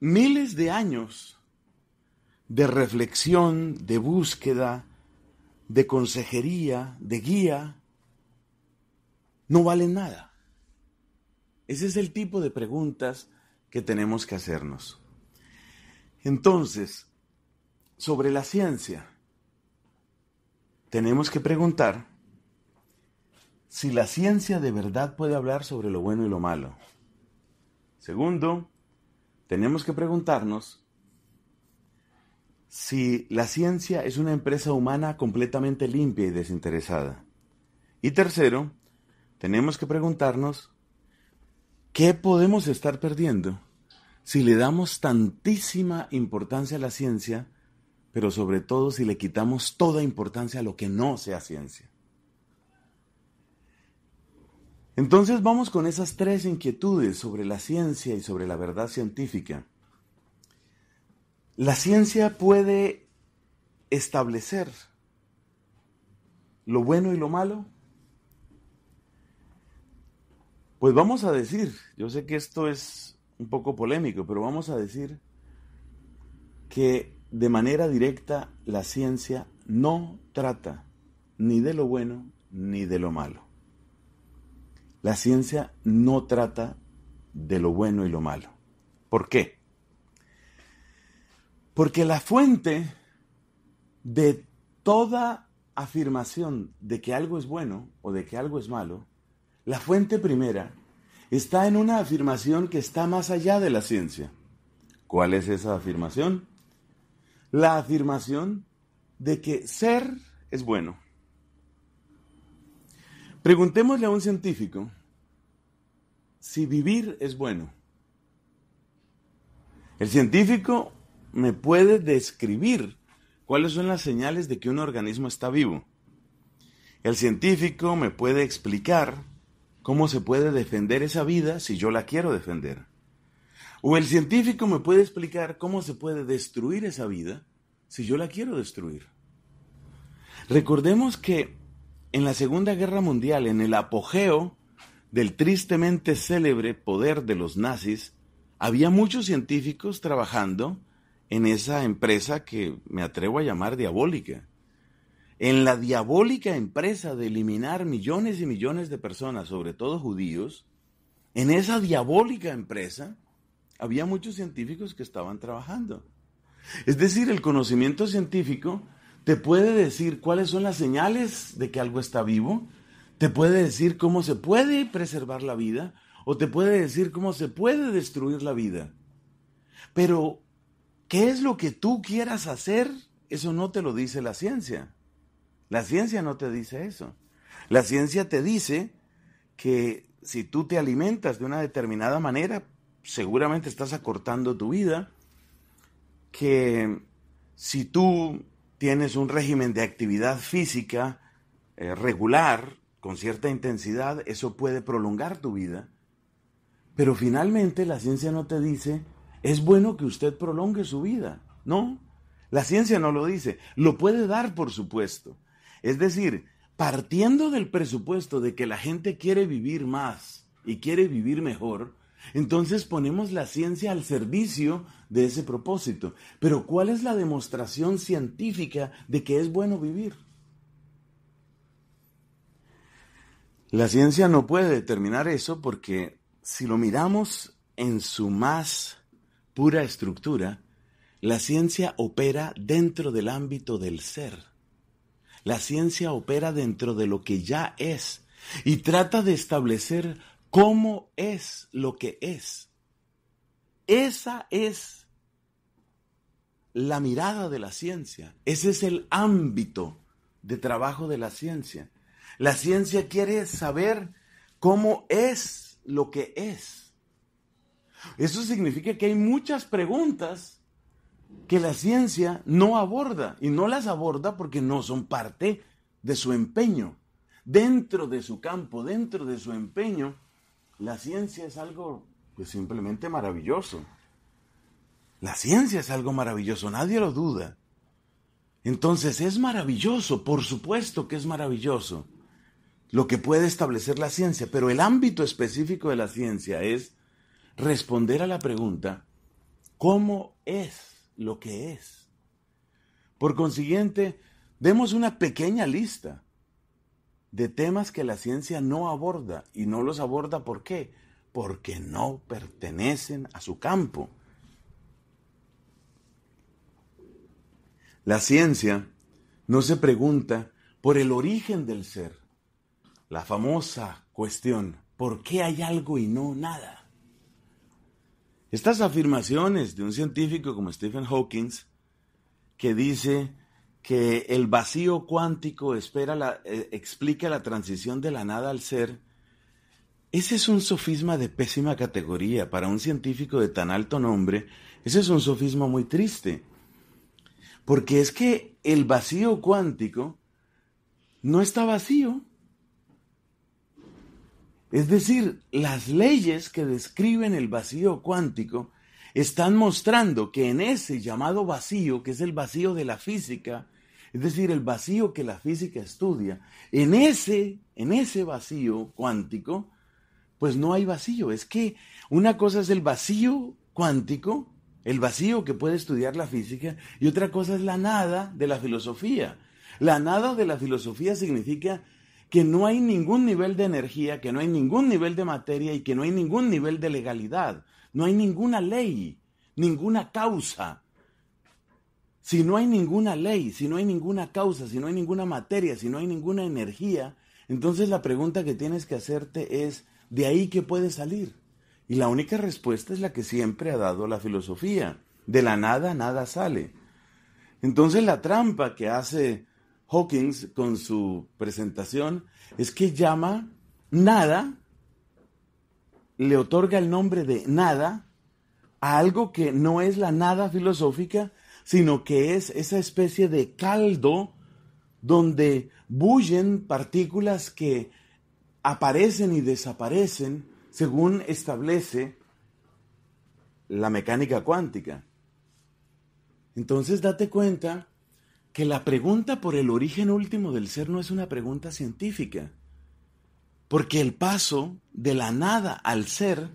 miles de años de reflexión, de búsqueda, de consejería, de guía, no valen nada? Ese es el tipo de preguntas que tenemos que hacernos. Entonces, sobre la ciencia, tenemos que preguntar si la ciencia de verdad puede hablar sobre lo bueno y lo malo. Segundo, tenemos que preguntarnos si la ciencia es una empresa humana completamente limpia y desinteresada. Y tercero, tenemos que preguntarnos qué podemos estar perdiendo si le damos tantísima importancia a la ciencia, pero sobre todo si le quitamos toda importancia a lo que no sea ciencia. Entonces vamos con esas tres inquietudes sobre la ciencia y sobre la verdad científica. La ciencia puede establecer lo bueno y lo malo, pues vamos a decir, yo sé que esto es un poco polémico, pero vamos a decir que de manera directa la ciencia no trata ni de lo bueno ni de lo malo. La ciencia no trata de lo bueno y lo malo. ¿Por qué? Porque la fuente de toda afirmación de que algo es bueno o de que algo es malo la fuente primera está en una afirmación que está más allá de la ciencia. ¿Cuál es esa afirmación? La afirmación de que ser es bueno. Preguntémosle a un científico si vivir es bueno. El científico me puede describir cuáles son las señales de que un organismo está vivo. El científico me puede explicar ¿Cómo se puede defender esa vida si yo la quiero defender? O el científico me puede explicar cómo se puede destruir esa vida si yo la quiero destruir. Recordemos que en la Segunda Guerra Mundial, en el apogeo del tristemente célebre poder de los nazis, había muchos científicos trabajando en esa empresa que me atrevo a llamar diabólica en la diabólica empresa de eliminar millones y millones de personas, sobre todo judíos, en esa diabólica empresa había muchos científicos que estaban trabajando. Es decir, el conocimiento científico te puede decir cuáles son las señales de que algo está vivo, te puede decir cómo se puede preservar la vida o te puede decir cómo se puede destruir la vida. Pero, ¿qué es lo que tú quieras hacer? Eso no te lo dice la ciencia. La ciencia no te dice eso. La ciencia te dice que si tú te alimentas de una determinada manera, seguramente estás acortando tu vida, que si tú tienes un régimen de actividad física eh, regular, con cierta intensidad, eso puede prolongar tu vida. Pero finalmente la ciencia no te dice, es bueno que usted prolongue su vida. No, la ciencia no lo dice. Lo puede dar, por supuesto. Es decir, partiendo del presupuesto de que la gente quiere vivir más y quiere vivir mejor, entonces ponemos la ciencia al servicio de ese propósito. Pero ¿cuál es la demostración científica de que es bueno vivir? La ciencia no puede determinar eso porque si lo miramos en su más pura estructura, la ciencia opera dentro del ámbito del ser. La ciencia opera dentro de lo que ya es y trata de establecer cómo es lo que es. Esa es la mirada de la ciencia. Ese es el ámbito de trabajo de la ciencia. La ciencia quiere saber cómo es lo que es. Eso significa que hay muchas preguntas que la ciencia no aborda y no las aborda porque no son parte de su empeño. Dentro de su campo, dentro de su empeño, la ciencia es algo pues, simplemente maravilloso. La ciencia es algo maravilloso, nadie lo duda. Entonces es maravilloso, por supuesto que es maravilloso lo que puede establecer la ciencia, pero el ámbito específico de la ciencia es responder a la pregunta, ¿cómo es lo que es. Por consiguiente, demos una pequeña lista de temas que la ciencia no aborda y no los aborda ¿por qué? Porque no pertenecen a su campo. La ciencia no se pregunta por el origen del ser, la famosa cuestión, ¿por qué hay algo y no nada? Estas afirmaciones de un científico como Stephen Hawking, que dice que el vacío cuántico espera la, eh, explica la transición de la nada al ser, ese es un sofisma de pésima categoría para un científico de tan alto nombre, ese es un sofisma muy triste, porque es que el vacío cuántico no está vacío, es decir, las leyes que describen el vacío cuántico están mostrando que en ese llamado vacío, que es el vacío de la física, es decir, el vacío que la física estudia, en ese, en ese vacío cuántico, pues no hay vacío. Es que una cosa es el vacío cuántico, el vacío que puede estudiar la física, y otra cosa es la nada de la filosofía. La nada de la filosofía significa que no hay ningún nivel de energía, que no hay ningún nivel de materia y que no hay ningún nivel de legalidad. No hay ninguna ley, ninguna causa. Si no hay ninguna ley, si no hay ninguna causa, si no hay ninguna materia, si no hay ninguna energía, entonces la pregunta que tienes que hacerte es, ¿de ahí qué puede salir? Y la única respuesta es la que siempre ha dado la filosofía. De la nada, nada sale. Entonces la trampa que hace Hawkins con su presentación es que llama nada, le otorga el nombre de nada a algo que no es la nada filosófica, sino que es esa especie de caldo donde bullen partículas que aparecen y desaparecen según establece la mecánica cuántica. Entonces date cuenta que la pregunta por el origen último del ser no es una pregunta científica, porque el paso de la nada al ser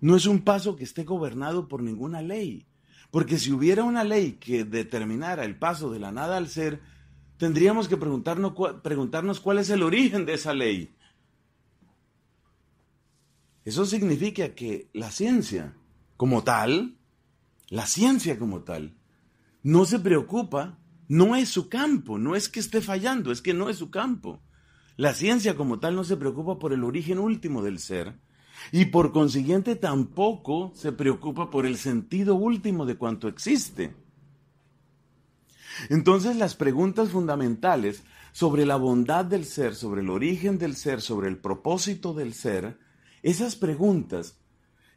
no es un paso que esté gobernado por ninguna ley, porque si hubiera una ley que determinara el paso de la nada al ser, tendríamos que preguntarnos, cuál es el origen de esa ley. Eso significa que la ciencia como tal, la ciencia como tal, no se preocupa no es su campo, no es que esté fallando, es que no es su campo. La ciencia como tal no se preocupa por el origen último del ser y por consiguiente tampoco se preocupa por el sentido último de cuanto existe. Entonces las preguntas fundamentales sobre la bondad del ser, sobre el origen del ser, sobre el propósito del ser, esas preguntas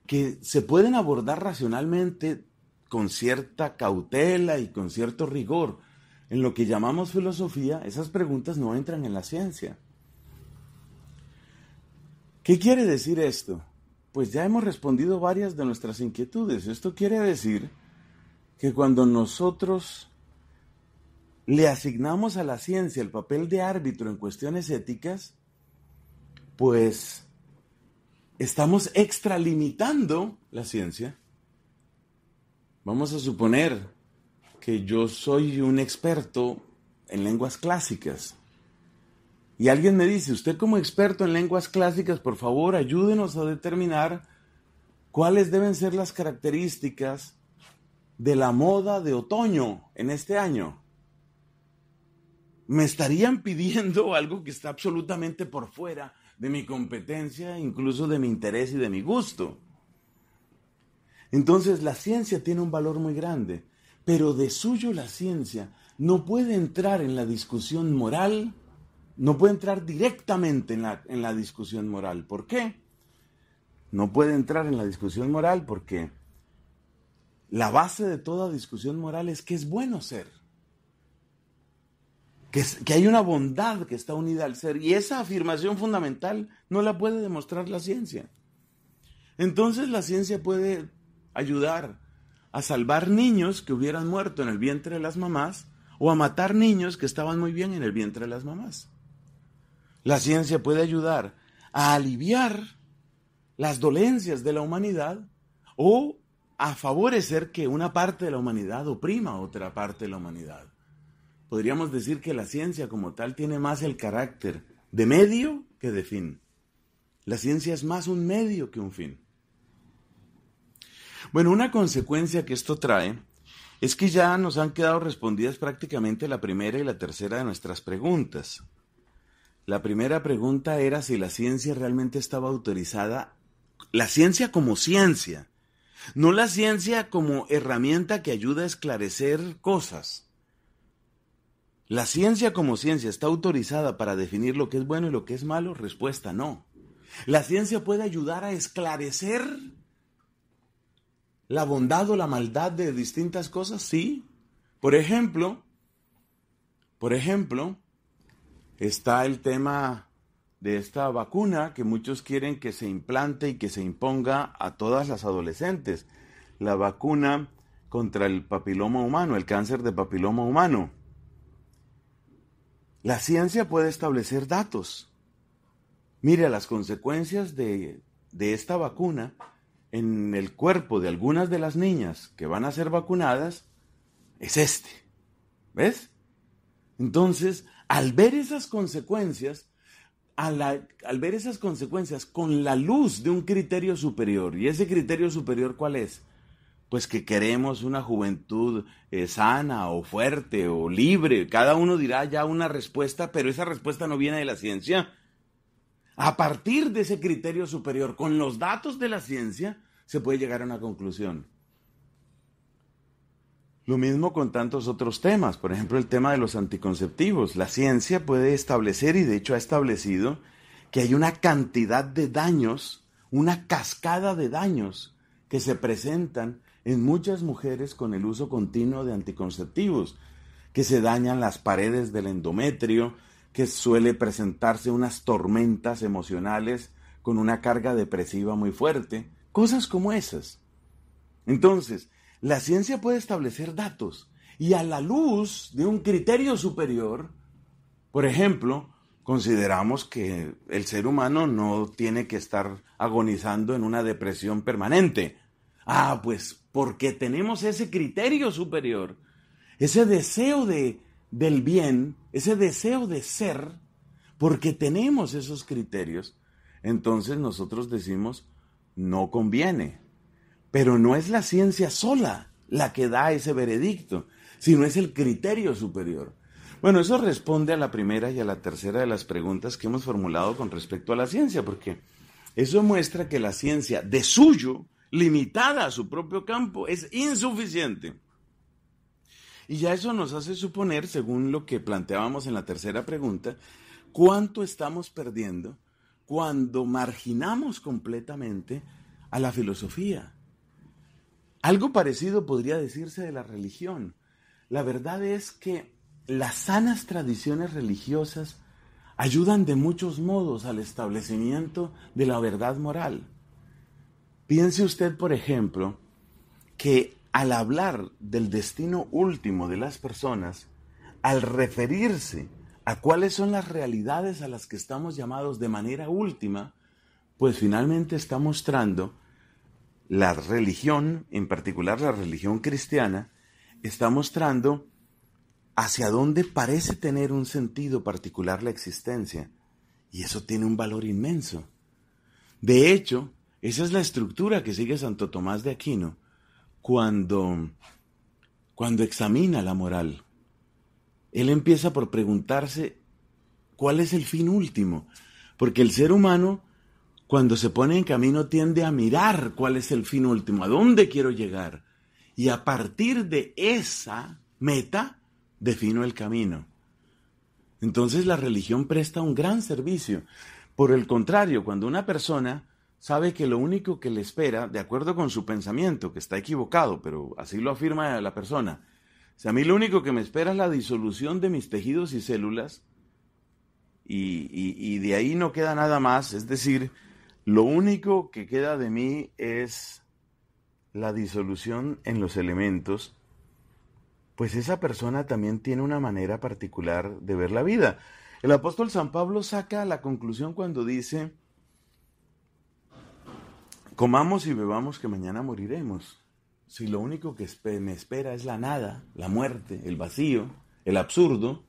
que se pueden abordar racionalmente con cierta cautela y con cierto rigor, en lo que llamamos filosofía, esas preguntas no entran en la ciencia. ¿Qué quiere decir esto? Pues ya hemos respondido varias de nuestras inquietudes. Esto quiere decir que cuando nosotros le asignamos a la ciencia el papel de árbitro en cuestiones éticas, pues estamos extralimitando la ciencia. Vamos a suponer que yo soy un experto en lenguas clásicas. Y alguien me dice, usted como experto en lenguas clásicas, por favor, ayúdenos a determinar cuáles deben ser las características de la moda de otoño en este año. Me estarían pidiendo (laughs) algo que está absolutamente por fuera de mi competencia, incluso de mi interés y de mi gusto. Entonces la ciencia tiene un valor muy grande. Pero de suyo la ciencia no puede entrar en la discusión moral, no puede entrar directamente en la, discusión moral. ¿Por qué? No puede entrar en la discusión moral porque la base de toda discusión moral es que es bueno ser. Que, que, hay una bondad que está unida al ser. Y esa afirmación fundamental no la puede demostrar la ciencia. Entonces la ciencia puede ayudar a salvar niños que hubieran muerto en el vientre de las mamás o a matar niños que estaban muy bien en el vientre de las mamás. La ciencia puede ayudar a aliviar las dolencias de la humanidad o a favorecer que una parte de la humanidad oprima a otra parte de la humanidad. Podríamos decir que la ciencia como tal tiene más el carácter de medio que de fin. La ciencia es más un medio que un fin. Bueno, una consecuencia que esto trae es que ya nos han quedado respondidas prácticamente la primera y la tercera de nuestras preguntas. La primera pregunta era si la ciencia realmente estaba autorizada, la ciencia como ciencia, no la ciencia como herramienta que ayuda a esclarecer cosas. ¿La ciencia como ciencia está autorizada para definir lo que es bueno y lo que es malo? Respuesta, no. La ciencia puede ayudar a esclarecer la bondad o la maldad de distintas cosas? Sí. Por ejemplo, por ejemplo, está el tema de esta vacuna que muchos quieren que se implante y que se imponga a todas las adolescentes. La vacuna contra el papiloma humano, el cáncer de papiloma humano. La ciencia puede establecer datos. Mire, las consecuencias de, de esta vacuna en el cuerpo de algunas de las niñas que van a ser vacunadas es este. ¿Ves? Entonces, al ver esas consecuencias, al ver esas consecuencias con la luz de un criterio superior, ¿y ese criterio superior cuál es? Pues que queremos una juventud eh, sana o fuerte o libre. Cada uno dirá ya una respuesta, pero esa respuesta no viene de la ciencia, a partir de ese criterio superior, con los datos de la ciencia, se puede llegar a una conclusión. Lo mismo con tantos otros temas, por ejemplo el tema de los anticonceptivos. La ciencia puede establecer, y de hecho ha establecido, que hay una cantidad de daños, una cascada de daños que se presentan en muchas mujeres con el uso continuo de anticonceptivos, que se dañan las paredes del endometrio, que suele presentarse unas tormentas emocionales con una carga depresiva muy fuerte, cosas como esas. Entonces, la ciencia puede establecer datos y a la luz de un criterio superior, por ejemplo, consideramos que el ser humano no tiene que estar agonizando en una depresión permanente. Ah, pues porque tenemos ese criterio superior, ese deseo de del bien, ese deseo de ser, porque tenemos esos criterios, entonces nosotros decimos, no conviene. Pero no es la ciencia sola la que da ese veredicto, sino es el criterio superior. Bueno, eso responde a la primera y a la tercera de las preguntas que hemos formulado con respecto a la ciencia, porque eso muestra que la ciencia de suyo, limitada a su propio campo, es insuficiente. Y ya eso nos hace suponer, según lo que planteábamos en la tercera pregunta, cuánto estamos perdiendo cuando marginamos completamente a la filosofía. Algo parecido podría decirse de la religión. La verdad es que las sanas tradiciones religiosas ayudan de muchos modos al establecimiento de la verdad moral. Piense usted, por ejemplo, que al hablar del destino último de las personas, al referirse a cuáles son las realidades a las que estamos llamados de manera última, pues finalmente está mostrando la religión, en particular la religión cristiana, está mostrando hacia dónde parece tener un sentido particular la existencia. Y eso tiene un valor inmenso. De hecho, esa es la estructura que sigue Santo Tomás de Aquino cuando, cuando examina la moral. Él empieza por preguntarse cuál es el fin último, porque el ser humano cuando se pone en camino tiende a mirar cuál es el fin último, a dónde quiero llegar. Y a partir de esa meta, defino el camino. Entonces la religión presta un gran servicio. Por el contrario, cuando una persona sabe que lo único que le espera, de acuerdo con su pensamiento, que está equivocado, pero así lo afirma la persona, si a mí lo único que me espera es la disolución de mis tejidos y células, y, y de ahí no queda nada más, es decir, lo único que queda de mí es la disolución en los elementos, pues esa persona también tiene una manera particular de ver la vida. El apóstol San Pablo saca la conclusión cuando dice, Comamos y bebamos que mañana moriremos. Si lo único que me espera es la nada, la muerte, el vacío, el absurdo,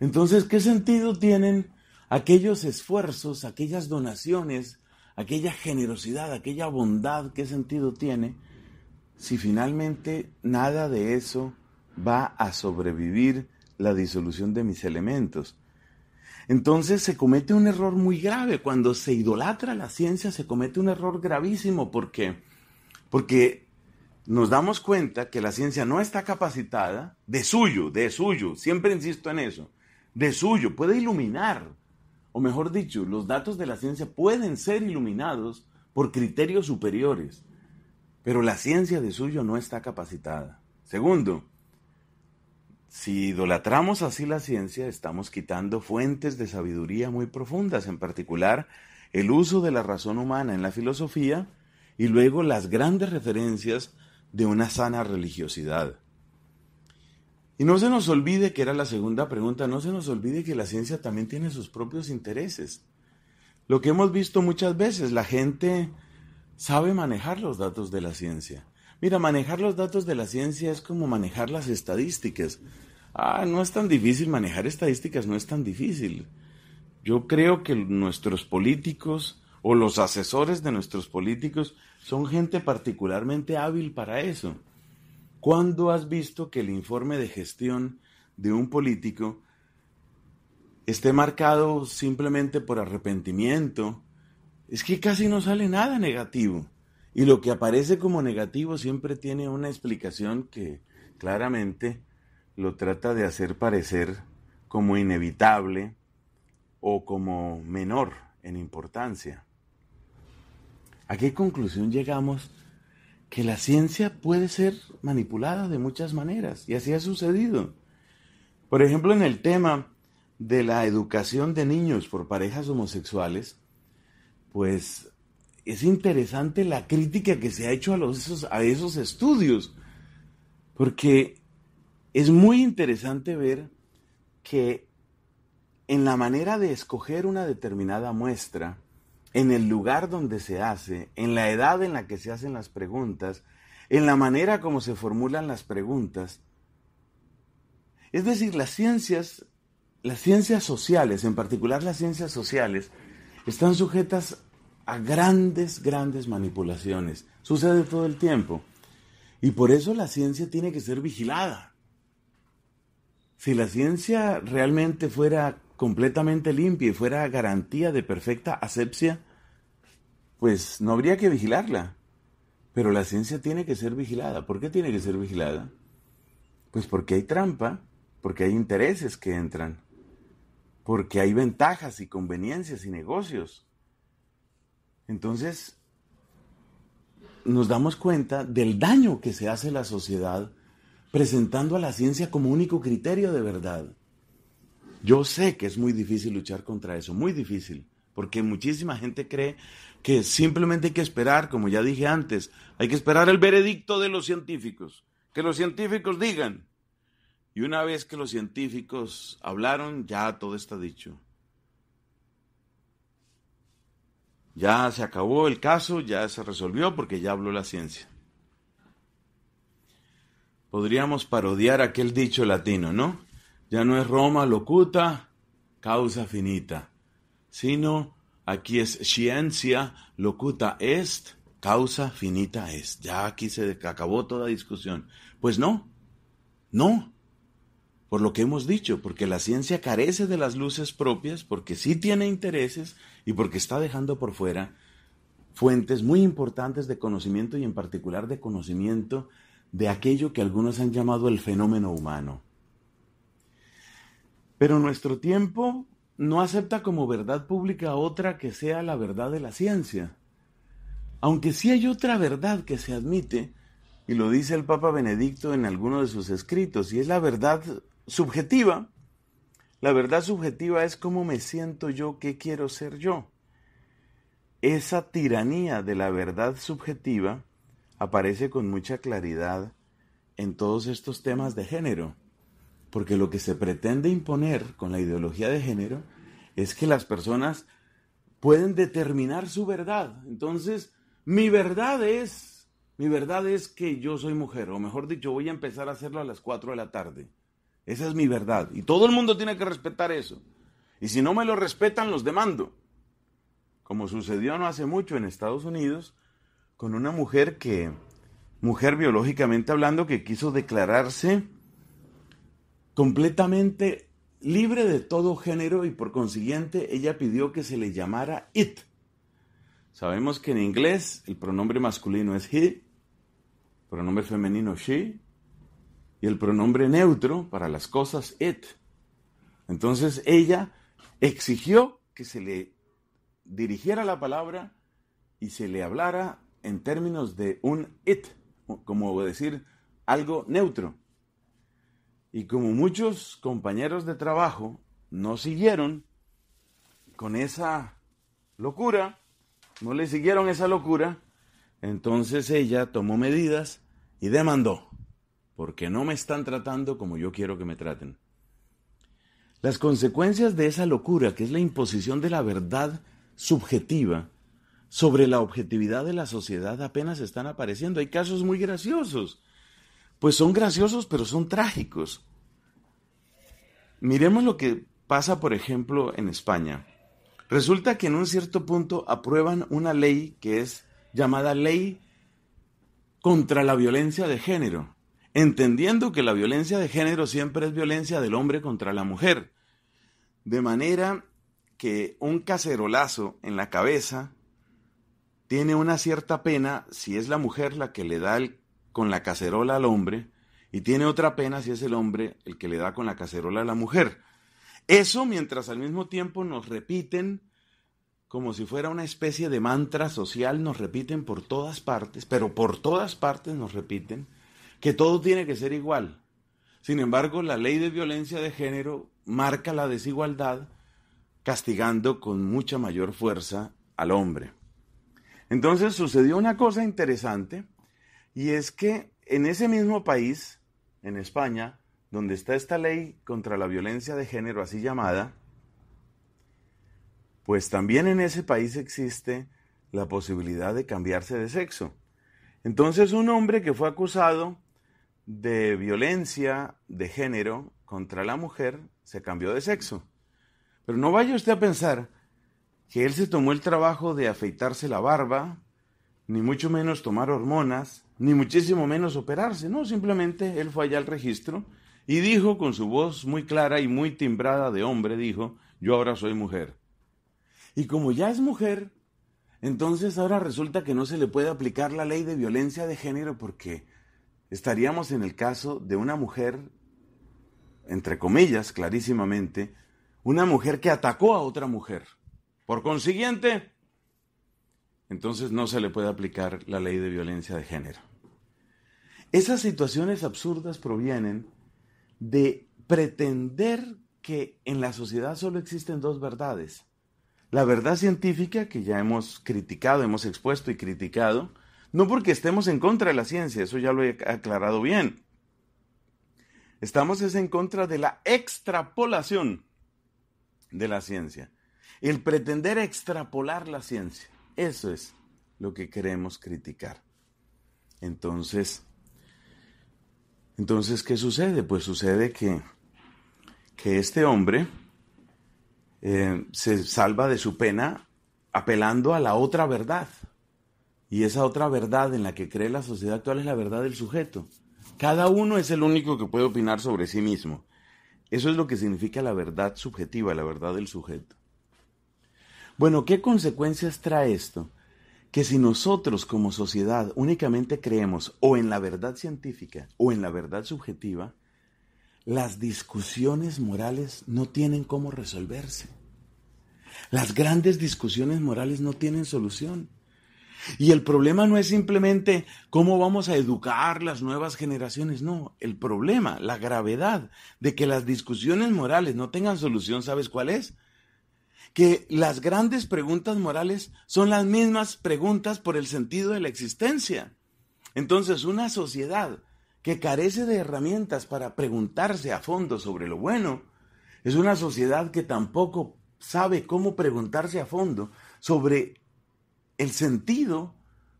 entonces, ¿qué sentido tienen aquellos esfuerzos, aquellas donaciones, aquella generosidad, aquella bondad? ¿Qué sentido tiene si finalmente nada de eso va a sobrevivir la disolución de mis elementos? Entonces se comete un error muy grave. Cuando se idolatra la ciencia, se comete un error gravísimo ¿por qué? porque nos damos cuenta que la ciencia no está capacitada de suyo, de suyo, siempre insisto en eso, de suyo, puede iluminar, o mejor dicho, los datos de la ciencia pueden ser iluminados por criterios superiores, pero la ciencia de suyo no está capacitada. Segundo, si idolatramos así la ciencia, estamos quitando fuentes de sabiduría muy profundas, en particular el uso de la razón humana en la filosofía y luego las grandes referencias de una sana religiosidad. Y no se nos olvide, que era la segunda pregunta, no se nos olvide que la ciencia también tiene sus propios intereses. Lo que hemos visto muchas veces, la gente sabe manejar los datos de la ciencia. Mira, manejar los datos de la ciencia es como manejar las estadísticas. Ah, no es tan difícil manejar estadísticas, no es tan difícil. Yo creo que nuestros políticos o los asesores de nuestros políticos son gente particularmente hábil para eso. ¿Cuándo has visto que el informe de gestión de un político esté marcado simplemente por arrepentimiento? Es que casi no sale nada negativo. Y lo que aparece como negativo siempre tiene una explicación que claramente lo trata de hacer parecer como inevitable o como menor en importancia. ¿A qué conclusión llegamos? Que la ciencia puede ser manipulada de muchas maneras, y así ha sucedido. Por ejemplo, en el tema de la educación de niños por parejas homosexuales, pues es interesante la crítica que se ha hecho a, a esos estudios, porque es muy interesante ver que en la manera de escoger una determinada muestra, en el lugar donde se hace, en la edad en la que se hacen las preguntas, en la manera como se formulan las preguntas. Es decir, las ciencias, las ciencias sociales, en particular las ciencias sociales, están sujetas a grandes, grandes manipulaciones. Sucede todo el tiempo. Y por eso la ciencia tiene que ser vigilada. Si la ciencia realmente fuera completamente limpia y fuera garantía de perfecta asepsia, pues no habría que vigilarla. Pero la ciencia tiene que ser vigilada. ¿Por qué tiene que ser vigilada? Pues porque hay trampa, porque hay intereses que entran, porque hay ventajas y conveniencias y negocios. Entonces, nos damos cuenta del daño que se hace a la sociedad presentando a la ciencia como único criterio de verdad. Yo sé que es muy difícil luchar contra eso, muy difícil, porque muchísima gente cree que simplemente hay que esperar, como ya dije antes, hay que esperar el veredicto de los científicos, que los científicos digan. Y una vez que los científicos hablaron, ya todo está dicho. Ya se acabó el caso, ya se resolvió porque ya habló la ciencia podríamos parodiar aquel dicho latino, ¿no? Ya no es Roma locuta, causa finita, sino aquí es ciencia locuta est, causa finita est. Ya aquí se acabó toda discusión. Pues no, no, por lo que hemos dicho, porque la ciencia carece de las luces propias, porque sí tiene intereses y porque está dejando por fuera fuentes muy importantes de conocimiento y en particular de conocimiento de aquello que algunos han llamado el fenómeno humano. Pero nuestro tiempo no acepta como verdad pública otra que sea la verdad de la ciencia. Aunque sí hay otra verdad que se admite, y lo dice el Papa Benedicto en alguno de sus escritos, y es la verdad subjetiva. La verdad subjetiva es cómo me siento yo, qué quiero ser yo. Esa tiranía de la verdad subjetiva aparece con mucha claridad en todos estos temas de género, porque lo que se pretende imponer con la ideología de género es que las personas pueden determinar su verdad. Entonces, mi verdad es, mi verdad es que yo soy mujer, o mejor dicho, voy a empezar a hacerlo a las 4 de la tarde. Esa es mi verdad. Y todo el mundo tiene que respetar eso. Y si no me lo respetan, los demando. Como sucedió no hace mucho en Estados Unidos, con una mujer que, mujer biológicamente hablando, que quiso declararse completamente libre de todo género y por consiguiente ella pidió que se le llamara it. Sabemos que en inglés el pronombre masculino es he, pronombre femenino she y el pronombre neutro para las cosas it. Entonces ella exigió que se le dirigiera la palabra y se le hablara en términos de un it, como decir algo neutro. Y como muchos compañeros de trabajo no siguieron con esa locura, no le siguieron esa locura, entonces ella tomó medidas y demandó, porque no me están tratando como yo quiero que me traten. Las consecuencias de esa locura, que es la imposición de la verdad subjetiva, sobre la objetividad de la sociedad apenas están apareciendo. Hay casos muy graciosos. Pues son graciosos, pero son trágicos. Miremos lo que pasa, por ejemplo, en España. Resulta que en un cierto punto aprueban una ley que es llamada ley contra la violencia de género, entendiendo que la violencia de género siempre es violencia del hombre contra la mujer. De manera que un cacerolazo en la cabeza tiene una cierta pena si es la mujer la que le da con la cacerola al hombre y tiene otra pena si es el hombre el que le da con la cacerola a la mujer. Eso mientras al mismo tiempo nos repiten como si fuera una especie de mantra social, nos repiten por todas partes, pero por todas partes nos repiten que todo tiene que ser igual. Sin embargo, la ley de violencia de género marca la desigualdad castigando con mucha mayor fuerza al hombre. Entonces sucedió una cosa interesante y es que en ese mismo país, en España, donde está esta ley contra la violencia de género así llamada, pues también en ese país existe la posibilidad de cambiarse de sexo. Entonces un hombre que fue acusado de violencia de género contra la mujer se cambió de sexo. Pero no vaya usted a pensar que él se tomó el trabajo de afeitarse la barba, ni mucho menos tomar hormonas, ni muchísimo menos operarse, no, simplemente él fue allá al registro y dijo con su voz muy clara y muy timbrada de hombre, dijo, yo ahora soy mujer. Y como ya es mujer, entonces ahora resulta que no se le puede aplicar la ley de violencia de género porque estaríamos en el caso de una mujer, entre comillas, clarísimamente, una mujer que atacó a otra mujer. Por consiguiente, entonces no se le puede aplicar la ley de violencia de género. Esas situaciones absurdas provienen de pretender que en la sociedad solo existen dos verdades. La verdad científica, que ya hemos criticado, hemos expuesto y criticado, no porque estemos en contra de la ciencia, eso ya lo he aclarado bien. Estamos en contra de la extrapolación de la ciencia. El pretender extrapolar la ciencia. Eso es lo que queremos criticar. Entonces, entonces ¿qué sucede? Pues sucede que, que este hombre eh, se salva de su pena apelando a la otra verdad. Y esa otra verdad en la que cree la sociedad actual es la verdad del sujeto. Cada uno es el único que puede opinar sobre sí mismo. Eso es lo que significa la verdad subjetiva, la verdad del sujeto. Bueno, ¿qué consecuencias trae esto? Que si nosotros como sociedad únicamente creemos o en la verdad científica o en la verdad subjetiva, las discusiones morales no tienen cómo resolverse. Las grandes discusiones morales no tienen solución. Y el problema no es simplemente cómo vamos a educar las nuevas generaciones, no, el problema, la gravedad de que las discusiones morales no tengan solución, ¿sabes cuál es? que las grandes preguntas morales son las mismas preguntas por el sentido de la existencia. Entonces, una sociedad que carece de herramientas para preguntarse a fondo sobre lo bueno, es una sociedad que tampoco sabe cómo preguntarse a fondo sobre el sentido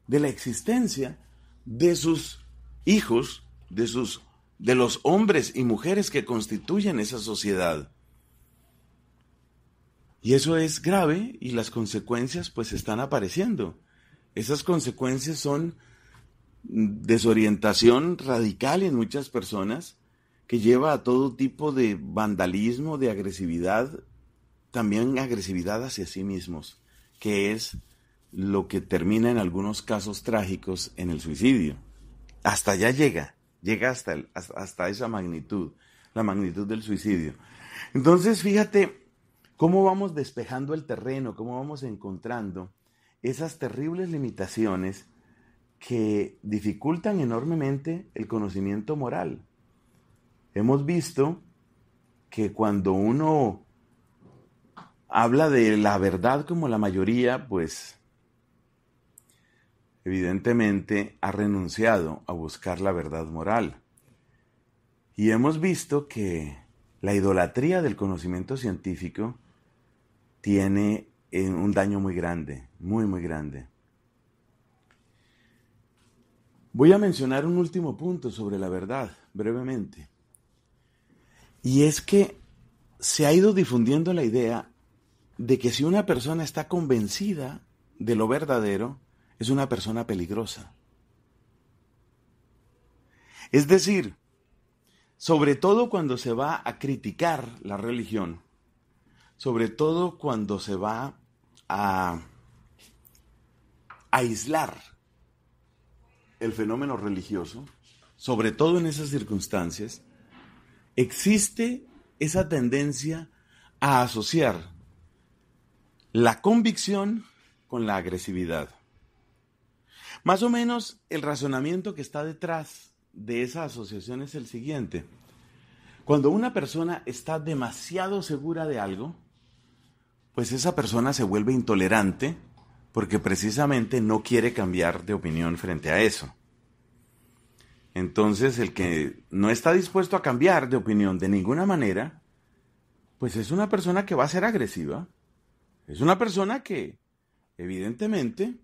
de la existencia de sus hijos, de sus de los hombres y mujeres que constituyen esa sociedad. Y eso es grave y las consecuencias pues están apareciendo. Esas consecuencias son desorientación radical en muchas personas que lleva a todo tipo de vandalismo, de agresividad, también agresividad hacia sí mismos, que es lo que termina en algunos casos trágicos en el suicidio. Hasta allá llega, llega hasta, hasta esa magnitud, la magnitud del suicidio. Entonces, fíjate, ¿Cómo vamos despejando el terreno? ¿Cómo vamos encontrando esas terribles limitaciones que dificultan enormemente el conocimiento moral? Hemos visto que cuando uno habla de la verdad como la mayoría, pues evidentemente ha renunciado a buscar la verdad moral. Y hemos visto que la idolatría del conocimiento científico tiene eh, un daño muy grande, muy, muy grande. Voy a mencionar un último punto sobre la verdad, brevemente. Y es que se ha ido difundiendo la idea de que si una persona está convencida de lo verdadero, es una persona peligrosa. Es decir, sobre todo cuando se va a criticar la religión, sobre todo cuando se va a aislar el fenómeno religioso, sobre todo en esas circunstancias, existe esa tendencia a asociar la convicción con la agresividad. Más o menos el razonamiento que está detrás de esa asociación es el siguiente. Cuando una persona está demasiado segura de algo, pues esa persona se vuelve intolerante porque precisamente no quiere cambiar de opinión frente a eso. Entonces, el que no está dispuesto a cambiar de opinión de ninguna manera, pues es una persona que va a ser agresiva. Es una persona que, evidentemente,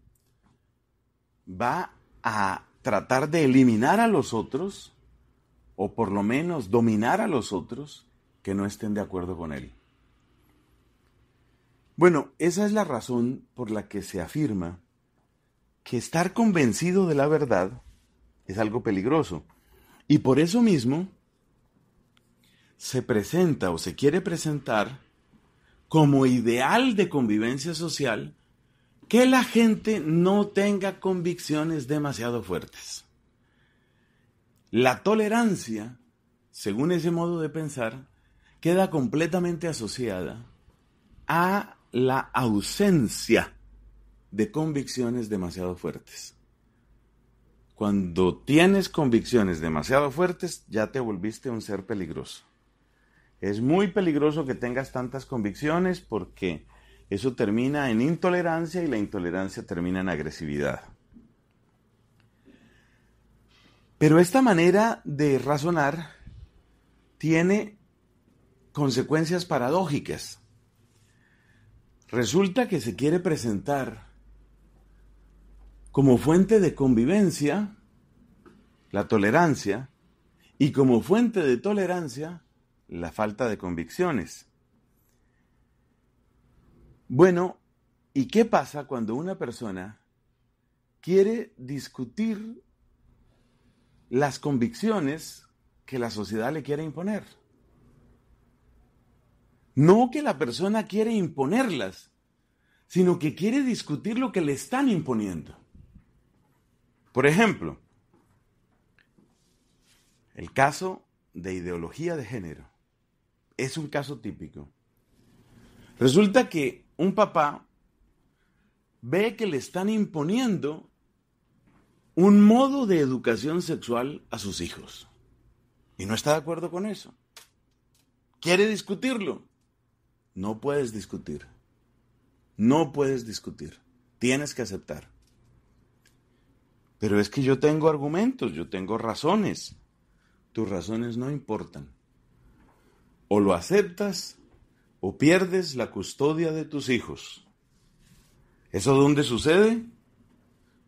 va a tratar de eliminar a los otros, o por lo menos dominar a los otros que no estén de acuerdo con él. Bueno, esa es la razón por la que se afirma que estar convencido de la verdad es algo peligroso. Y por eso mismo se presenta o se quiere presentar como ideal de convivencia social que la gente no tenga convicciones demasiado fuertes. La tolerancia, según ese modo de pensar, queda completamente asociada a la ausencia de convicciones demasiado fuertes. Cuando tienes convicciones demasiado fuertes, ya te volviste un ser peligroso. Es muy peligroso que tengas tantas convicciones porque eso termina en intolerancia y la intolerancia termina en agresividad. Pero esta manera de razonar tiene consecuencias paradójicas. Resulta que se quiere presentar como fuente de convivencia la tolerancia y como fuente de tolerancia la falta de convicciones. Bueno, ¿y qué pasa cuando una persona quiere discutir las convicciones que la sociedad le quiere imponer? No que la persona quiere imponerlas, sino que quiere discutir lo que le están imponiendo. Por ejemplo, el caso de ideología de género es un caso típico. Resulta que un papá ve que le están imponiendo un modo de educación sexual a sus hijos y no está de acuerdo con eso. Quiere discutirlo. No puedes discutir. No puedes discutir. Tienes que aceptar. Pero es que yo tengo argumentos, yo tengo razones. Tus razones no importan. O lo aceptas o pierdes la custodia de tus hijos. ¿Eso dónde sucede?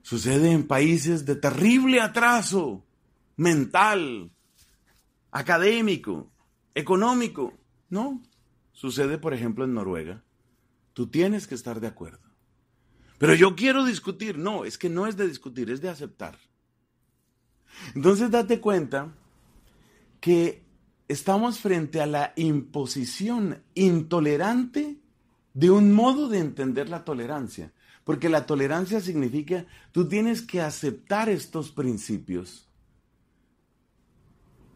Sucede en países de terrible atraso mental, académico, económico. No, Sucede, por ejemplo, en Noruega. Tú tienes que estar de acuerdo. Pero yo quiero discutir. No, es que no es de discutir, es de aceptar. Entonces date cuenta que estamos frente a la imposición intolerante de un modo de entender la tolerancia. Porque la tolerancia significa tú tienes que aceptar estos principios.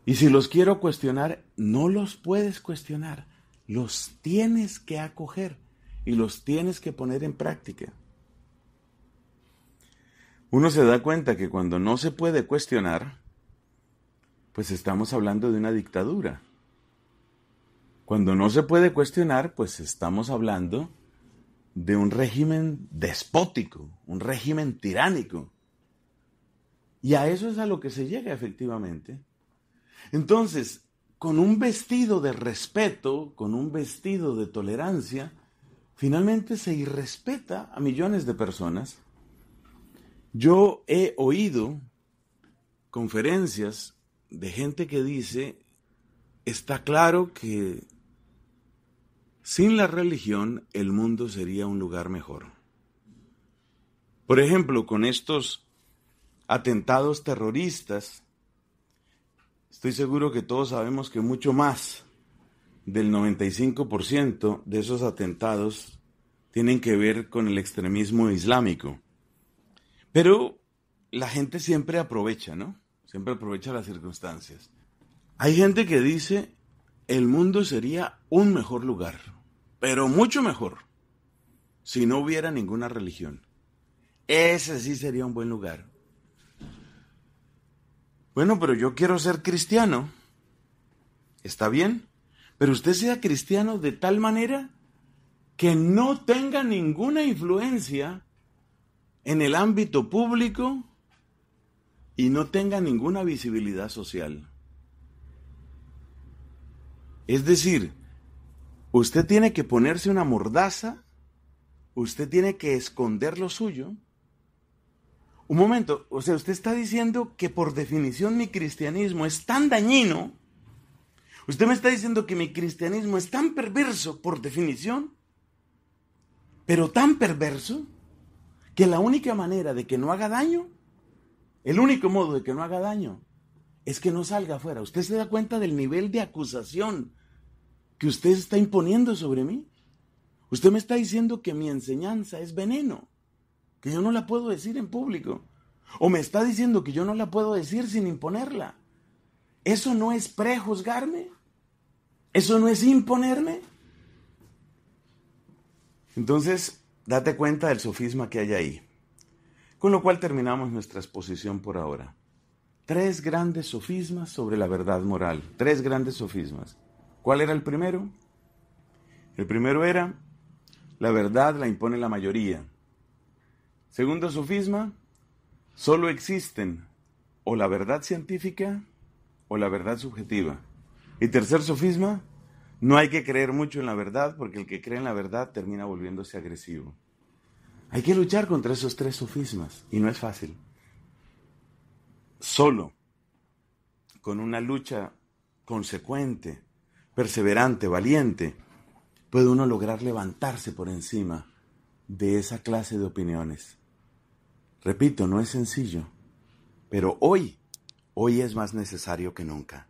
Y si los quiero cuestionar, no los puedes cuestionar los tienes que acoger y los tienes que poner en práctica. Uno se da cuenta que cuando no se puede cuestionar, pues estamos hablando de una dictadura. Cuando no se puede cuestionar, pues estamos hablando de un régimen despótico, un régimen tiránico. Y a eso es a lo que se llega efectivamente. Entonces, con un vestido de respeto, con un vestido de tolerancia, finalmente se irrespeta a millones de personas. Yo he oído conferencias de gente que dice, está claro que sin la religión el mundo sería un lugar mejor. Por ejemplo, con estos atentados terroristas Estoy seguro que todos sabemos que mucho más del 95% de esos atentados tienen que ver con el extremismo islámico. Pero la gente siempre aprovecha, ¿no? Siempre aprovecha las circunstancias. Hay gente que dice, el mundo sería un mejor lugar, pero mucho mejor, si no hubiera ninguna religión. Ese sí sería un buen lugar, bueno, pero yo quiero ser cristiano. Está bien, pero usted sea cristiano de tal manera que no tenga ninguna influencia en el ámbito público y no tenga ninguna visibilidad social. Es decir, usted tiene que ponerse una mordaza, usted tiene que esconder lo suyo, un momento, o sea, usted está diciendo que por definición mi cristianismo es tan dañino. Usted me está diciendo que mi cristianismo es tan perverso por definición, pero tan perverso que la única manera de que no haga daño, el único modo de que no haga daño, es que no salga afuera. ¿Usted se da cuenta del nivel de acusación que usted está imponiendo sobre mí? Usted me está diciendo que mi enseñanza es veneno que yo no la puedo decir en público. O me está diciendo que yo no la puedo decir sin imponerla. ¿Eso no es prejuzgarme? ¿Eso no es imponerme? Entonces, date cuenta del sofisma que hay ahí. Con lo cual terminamos nuestra exposición por ahora. Tres grandes sofismas sobre la verdad moral. Tres grandes sofismas. ¿Cuál era el primero? El primero era, la verdad la impone la mayoría. Segundo sofisma, solo existen o la verdad científica o la verdad subjetiva. Y tercer sofisma, no hay que creer mucho en la verdad porque el que cree en la verdad termina volviéndose agresivo. Hay que luchar contra esos tres sofismas y no es fácil. Solo con una lucha consecuente, perseverante, valiente, puede uno lograr levantarse por encima de esa clase de opiniones. Repito, no es sencillo, pero hoy, hoy es más necesario que nunca.